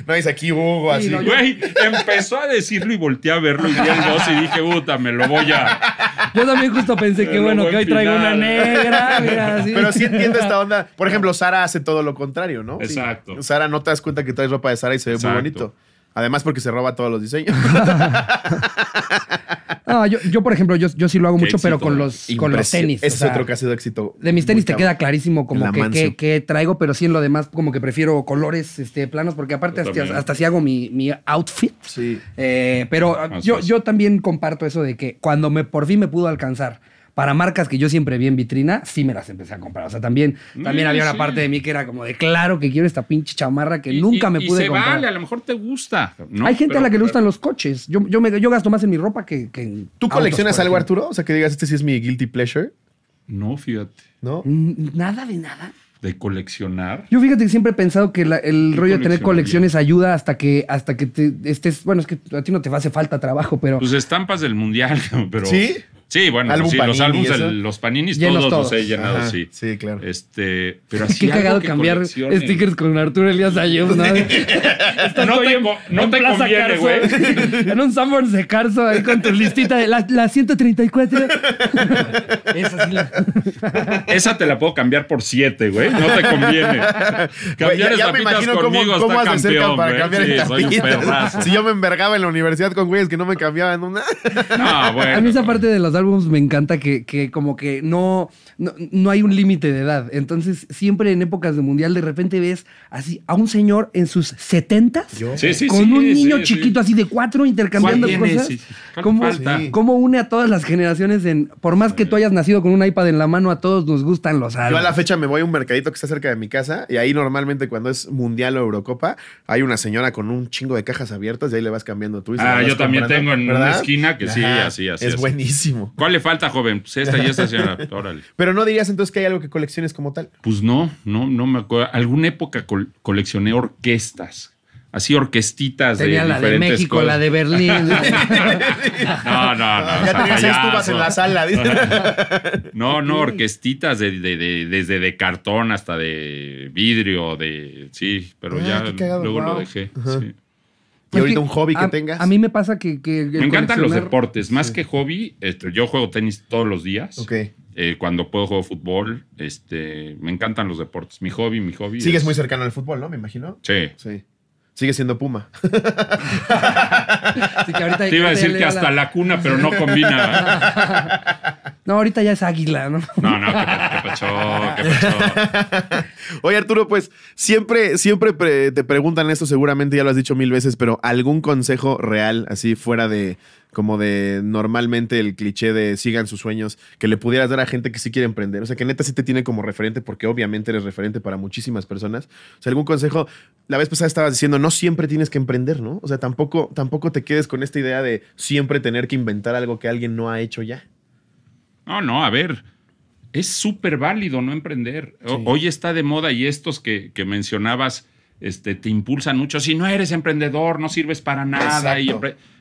no, dice aquí Hugo, así. Güey, empezó a decirlo y volteé a verlo y vi el dos y dije, puta, me lo voy a... Yo también justo pensé que, bueno, que hoy traigo una negra, mira, así. Pero sí entiendo esta onda. Por ejemplo, Sara hace todo lo contrario, ¿no? Exacto. Sara, no te das cuenta que todavía ropa de Sara y se ve muy bonito. Además, porque se roba todos los diseños. yo, por ejemplo, yo, yo sí lo hago mucho, pero con los, con los tenis. Ese es otro otro ha de éxito. De mis tenis te queda clarísimo como que, que, traigo, pero sí en lo demás, como que prefiero colores este, planos, porque aparte hasta, si hago mi, outfit. Eh, pero yo, yo también comparto eso de que cuando me por fin me pudo alcanzar para marcas que yo siempre vi en vitrina, sí me las empecé a comprar. O sea, también, también mm, había una parte de mí que era como de claro que quiero esta pinche chamarra que nunca me pude y se Vale, a lo mejor te gusta. ¿no? Hay gente a la que le gustan los coches. Yo, me, gasto más en mi ropa que, en. ¿Tú coleccionas algo, Arturo? O sea, que digas, este sí es mi guilty pleasure. No, fíjate. ¿No? Mm, nada de nada de coleccionar. Yo fíjate que siempre he pensado que el rollo de tener colecciones ayuda hasta que hasta que te estés, bueno, es que a ti no te hace falta trabajo, pero Tus pues estampas del mundial, pero Sí. Sí, bueno, álbum sí, los álbumes, los paninis, todos, todos, los he llenado, sí. Sí, claro. Este, pero así. Qué cagado que cambiar stickers con Arturo Elías Ayub, ¿no? no te, no te conviene, güey. en un Sanborns de Carso ahí con tu listita de la, la 134. Esa Esa te la puedo cambiar por 7, güey. No te conviene. Cambiar me imagino conmigo cómo, cómo está campeón, para wey. cambiar sí, tapitas. Si yo me envergaba en la universidad con güeyes que no me cambiaban una. Ah, bueno. A mí esa parte de los álbumes me encanta que, como que no, no, hay un límite de edad. Entonces, siempre en épocas de mundial, de repente ves así a un señor en sus setentas con un niño chiquito así de cuatro intercambiando cosas. ¿Cómo, ¿Cómo, une a todas las generaciones en. Por más que tú hayas nacido con un iPad en la mano, a todos nos gustan los álbumes. Yo a la fecha me voy a un mercadito que está cerca de mi casa y ahí normalmente cuando es mundial o Eurocopa, hay una señora con un chingo de cajas abiertas y ahí le vas cambiando tú. Y ah, yo también tengo en una esquina que sí, así, así. Es buenísimo. ¿Cuál le falta, joven? Pues esta y esta, señora. Órale. Pero no dirías entonces que hay algo que colecciones como tal. Pues no, no, no me acuerdo. Alguna época coleccioné orquestas. Así orquestitas Tenía de la de México, la de Berlín. no, no, no. Ya tenías seis tubas en la sala. no, no, orquestitas desde de cartón hasta de vidrio, de sí, pero ya ah, luego lo dejé. sí y ahorita un hobby que tengas. A mí me pasa que. me encantan los deportes. Más que hobby, este, yo juego tenis todos los días. Ok. Eh, cuando puedo juego fútbol. Este, me encantan los deportes. Mi hobby, mi hobby. Sigues muy cercano al fútbol, ¿no? Me imagino. Sí. Sí. Sigue siendo Puma. Te iba a decir que hasta la... cuna, pero no combina. No, ahorita ya es águila, ¿no? No, no, qué, qué Oye, Arturo, pues siempre, siempre te preguntan esto, seguramente ya lo has dicho mil veces, pero ¿algún consejo real, así fuera de como de normalmente el cliché de sigan sus sueños, que le pudieras dar a gente que sí quiere emprender? O sea, que neta sí te tiene como referente, porque obviamente eres referente para muchísimas personas. O sea, algún consejo, la vez pasada estabas diciendo, no siempre tienes que emprender, ¿no? O sea, tampoco, tampoco te quedes con esta idea de siempre tener que inventar algo que alguien no ha hecho ya. No, no, a ver, es súper válido no emprender. Hoy está de moda y estos que, que mencionabas este, te impulsan mucho. Si no eres emprendedor, no sirves para nada. Y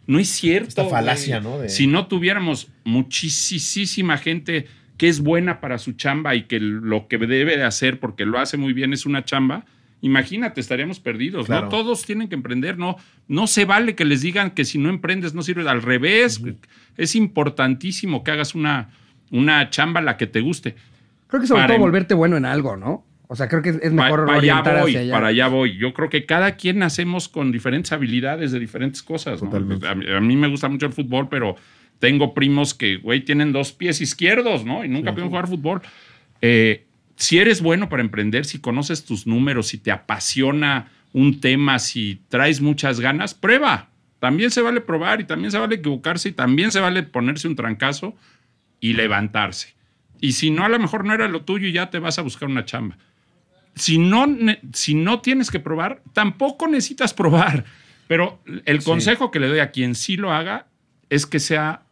no es cierto. Esta falacia, ¿no? Si no tuviéramos muchísima gente que es buena para su chamba y que lo que debe de hacer porque lo hace muy bien es una chamba, imagínate, estaríamos perdidos, ¿no? Todos tienen que emprender, ¿no? No se vale que les digan que si no emprendes no sirve. Al revés, es importantísimo que hagas una, una chamba la que te guste. Creo que sobre todo volverte bueno en algo, ¿no? O sea, creo que es mejor para, para allá voy, Para allá voy. Yo creo que cada quien nacemos con diferentes habilidades de diferentes cosas. ¿no? A, mí me gusta mucho el fútbol, pero tengo primos que, güey, tienen dos pies izquierdos, ¿no? Y nunca pueden jugar fútbol. Eh, si eres bueno para emprender, si conoces tus números, si te apasiona un tema, si traes muchas ganas, prueba. También se vale probar y también se vale equivocarse y también se vale ponerse un trancazo y levantarse. Y si no, a lo mejor no era lo tuyo y ya te vas a buscar una chamba. Si no, si no tienes que probar, tampoco necesitas probar. Pero el consejo que le doy a quien sí lo haga es que sea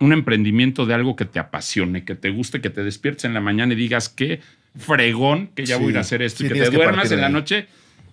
un emprendimiento de algo que te apasione, que te guste, que te despiertes en la mañana y digas qué fregón que ya voy a ir a hacer esto y que te duermas en la noche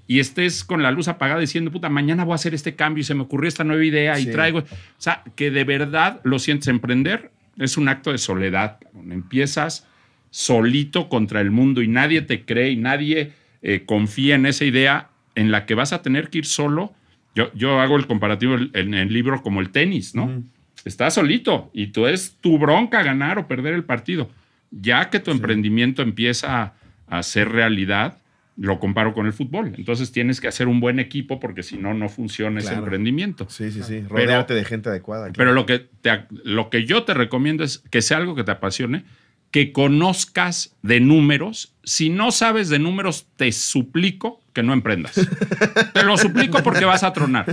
y estés con la luz apagada diciendo, puta, mañana voy a hacer este cambio y se me ocurrió esta nueva idea y traigo. O sea, que de verdad lo sientes emprender es un acto de soledad. Empiezas solito contra el mundo y nadie te cree y nadie eh, confía en esa idea en la que vas a tener que ir solo. Yo, yo hago el comparativo en el libro como el tenis, ¿no? Estás solito y tú es tu bronca ganar o perder el partido. Ya que tu emprendimiento empieza a, a ser realidad, lo comparo con el fútbol. Entonces tienes que hacer un buen equipo porque si no, no funciona ese emprendimiento. Sí, sí, sí. Rodearte de gente adecuada. Pero lo que, lo que yo te recomiendo es que sea algo que te apasione, que conozcas de números. Si no sabes de números, te suplico que no emprendas. te lo suplico porque vas a tronar.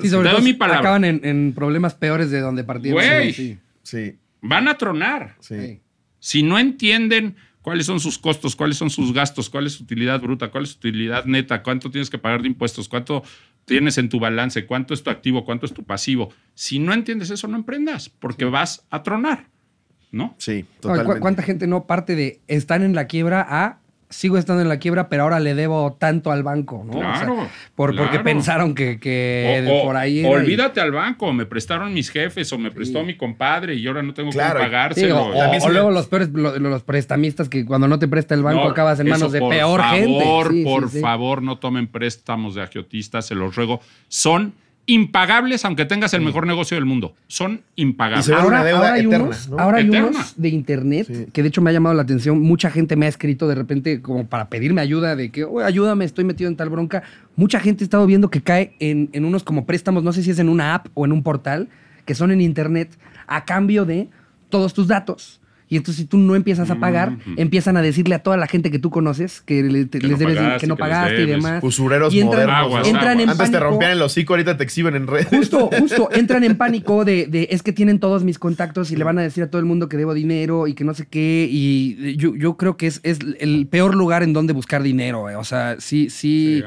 Sí, sobre te doy mi palabra. Acaban en, problemas peores de donde partieron Güey, sí. sí. Van a tronar. Sí. Si no entienden cuáles son sus costos, cuáles son sus gastos, cuál es su utilidad bruta, cuál es su utilidad neta, cuánto tienes que pagar de impuestos, cuánto tienes en tu balance, cuánto es tu activo, cuánto es tu pasivo. Si no entiendes eso, no emprendas, porque vas a tronar, ¿no? Sí, ¿Cuánta gente no parte de están en la quiebra a sigo estando en la quiebra, pero ahora le debo tanto al banco, ¿no? Claro. Porque pensaron que, por ahí. Olvídate al banco, me prestaron mis jefes o me prestó mi compadre y ahora no tengo que pagárselo. o, luego los peores, los, prestamistas que cuando no te presta el banco acabas en manos de peor gente. por favor, no tomen préstamos de agiotistas, se los ruego. Son impagables aunque tengas el mejor negocio del mundo. Son impagables. ahora, hay, unos, de internet que de hecho me ha llamado la atención. Mucha gente me ha escrito de repente como para pedirme ayuda de que, ayúdame, estoy metido en tal bronca. Mucha gente ha estado viendo que cae en unos como préstamos, no sé si es en una app o en un portal, que son en internet a cambio de todos tus datos. Y entonces, si tú no empiezas a pagar, empiezan a decirle a toda la gente que tú conoces que, les debes, que no pagaste y demás. Usureros modernos. entran En Antes pánico. te rompían el hocico, ahorita te exhiben en redes. Justo, justo. Entran en pánico de, es que tienen todos mis contactos y le van a decir a todo el mundo que debo dinero y que no sé qué. Y yo, creo que es, el peor lugar en donde buscar dinero. Eh. O sea, sí, sí.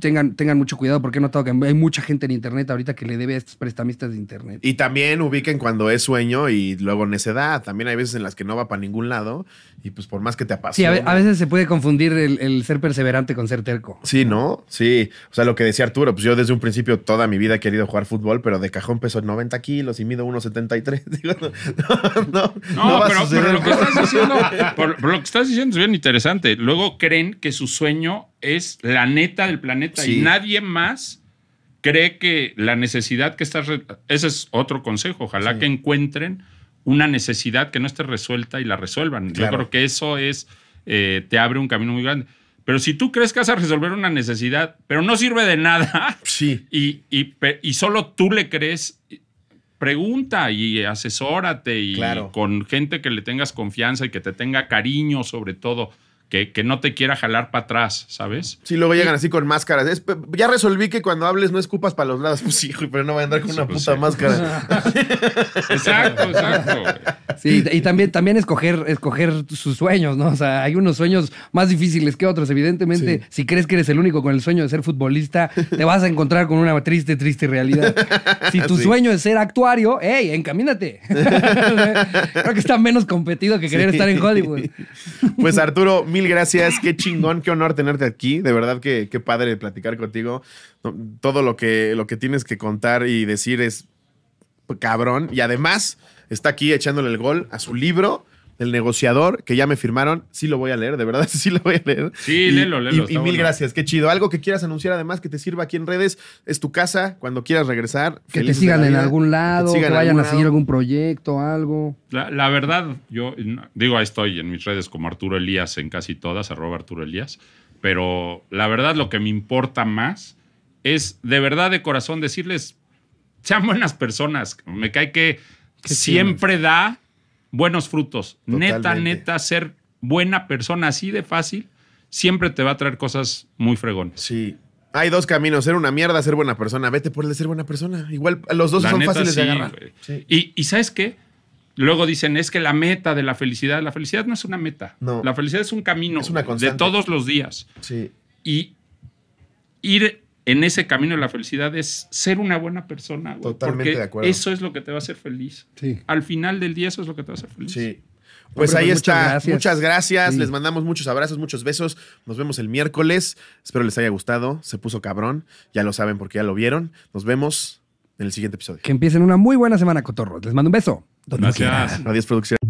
Tengan, tengan mucho cuidado porque he notado que hay mucha gente en Internet ahorita que le debe a estos prestamistas de Internet. Y también ubiquen cuando es sueño y luego en edad también hay veces en las que no va para ningún lado y pues por más que te apasiona. Sí, a, veces se puede confundir el, ser perseverante con ser terco. Sí, ¿no? Sí. O sea, lo que decía Arturo, pues yo desde un principio toda mi vida he querido jugar fútbol, pero de cajón peso 90 kilos y mido 1,73. no, no, pero, lo que estás diciendo, por, lo que diciendo es bien interesante. Luego creen que su sueño es la neta del planeta y nadie más cree que la necesidad que estás... Ese es otro consejo. Ojalá que encuentren una necesidad que no esté resuelta y la resuelvan. Yo creo que eso es, eh, te abre un camino muy grande. Pero si tú crees que vas a resolver una necesidad, pero no sirve de nada, sí. y, y, solo tú le crees, pregunta y asesórate y con gente que le tengas confianza y que te tenga cariño sobre todo que, no te quiera jalar para atrás, ¿sabes? Sí, luego llegan así con máscaras. ya resolví que cuando hables no escupas para los lados. Pues hijo, pero no voy a andar con una puta máscara. exacto, exacto. Sí, y también, también escoger, escoger sus sueños, ¿no? O sea, hay unos sueños más difíciles que otros. Evidentemente, si crees que eres el único con el sueño de ser futbolista, te vas a encontrar con una triste, triste realidad. Si tu sueño es ser actuario, hey, encamínate. Creo que está menos competido que querer estar en Hollywood. Pues Arturo, mira gracias. Qué chingón, qué honor tenerte aquí. De verdad que qué padre platicar contigo. Todo lo que, lo que tienes que contar y decir es cabrón. Y además está aquí echándole el gol a su libro el negociador, que ya me firmaron, sí lo voy a leer, de verdad, sí lo voy a leer. Sí, léelo, léelo. Y, mil gracias, qué chido. Algo que quieras anunciar además que te sirva aquí en redes, es tu casa, cuando quieras regresar. Que te sigan en algún lado, que, vayan a seguir algún proyecto, algo. La, verdad, yo digo, ahí estoy en mis redes como Arturo Elías, en casi todas, arroba Arturo Elías, pero la verdad lo que me importa más es de verdad de corazón decirles, sean buenas personas. Me cae que siempre da buenos frutos. Neta, neta, ser buena persona así de fácil siempre te va a traer cosas muy fregones. Sí. Hay dos caminos, ser una mierda, ser buena persona. Vete por el de ser buena persona. Igual los dos son fáciles de agarrar. Y, y, ¿sabes qué? Luego dicen, es que la meta de la felicidad, la felicidad no es una meta. No. La felicidad es un camino de todos los días. Sí. Y ir en ese camino de la felicidad es ser una buena persona. Totalmente de acuerdo. Eso es lo que te va a hacer feliz. Sí. Al final del día, eso es lo que te va a hacer feliz. Sí. Pues, pues ahí está. Muchas gracias. Les mandamos muchos abrazos, muchos besos. Nos vemos el miércoles. Espero les haya gustado. Se puso cabrón. Ya lo saben porque ya lo vieron. Nos vemos en el siguiente episodio. Que empiecen una muy buena semana, cotorros. Les mando un beso. gracias. Adiós, producción.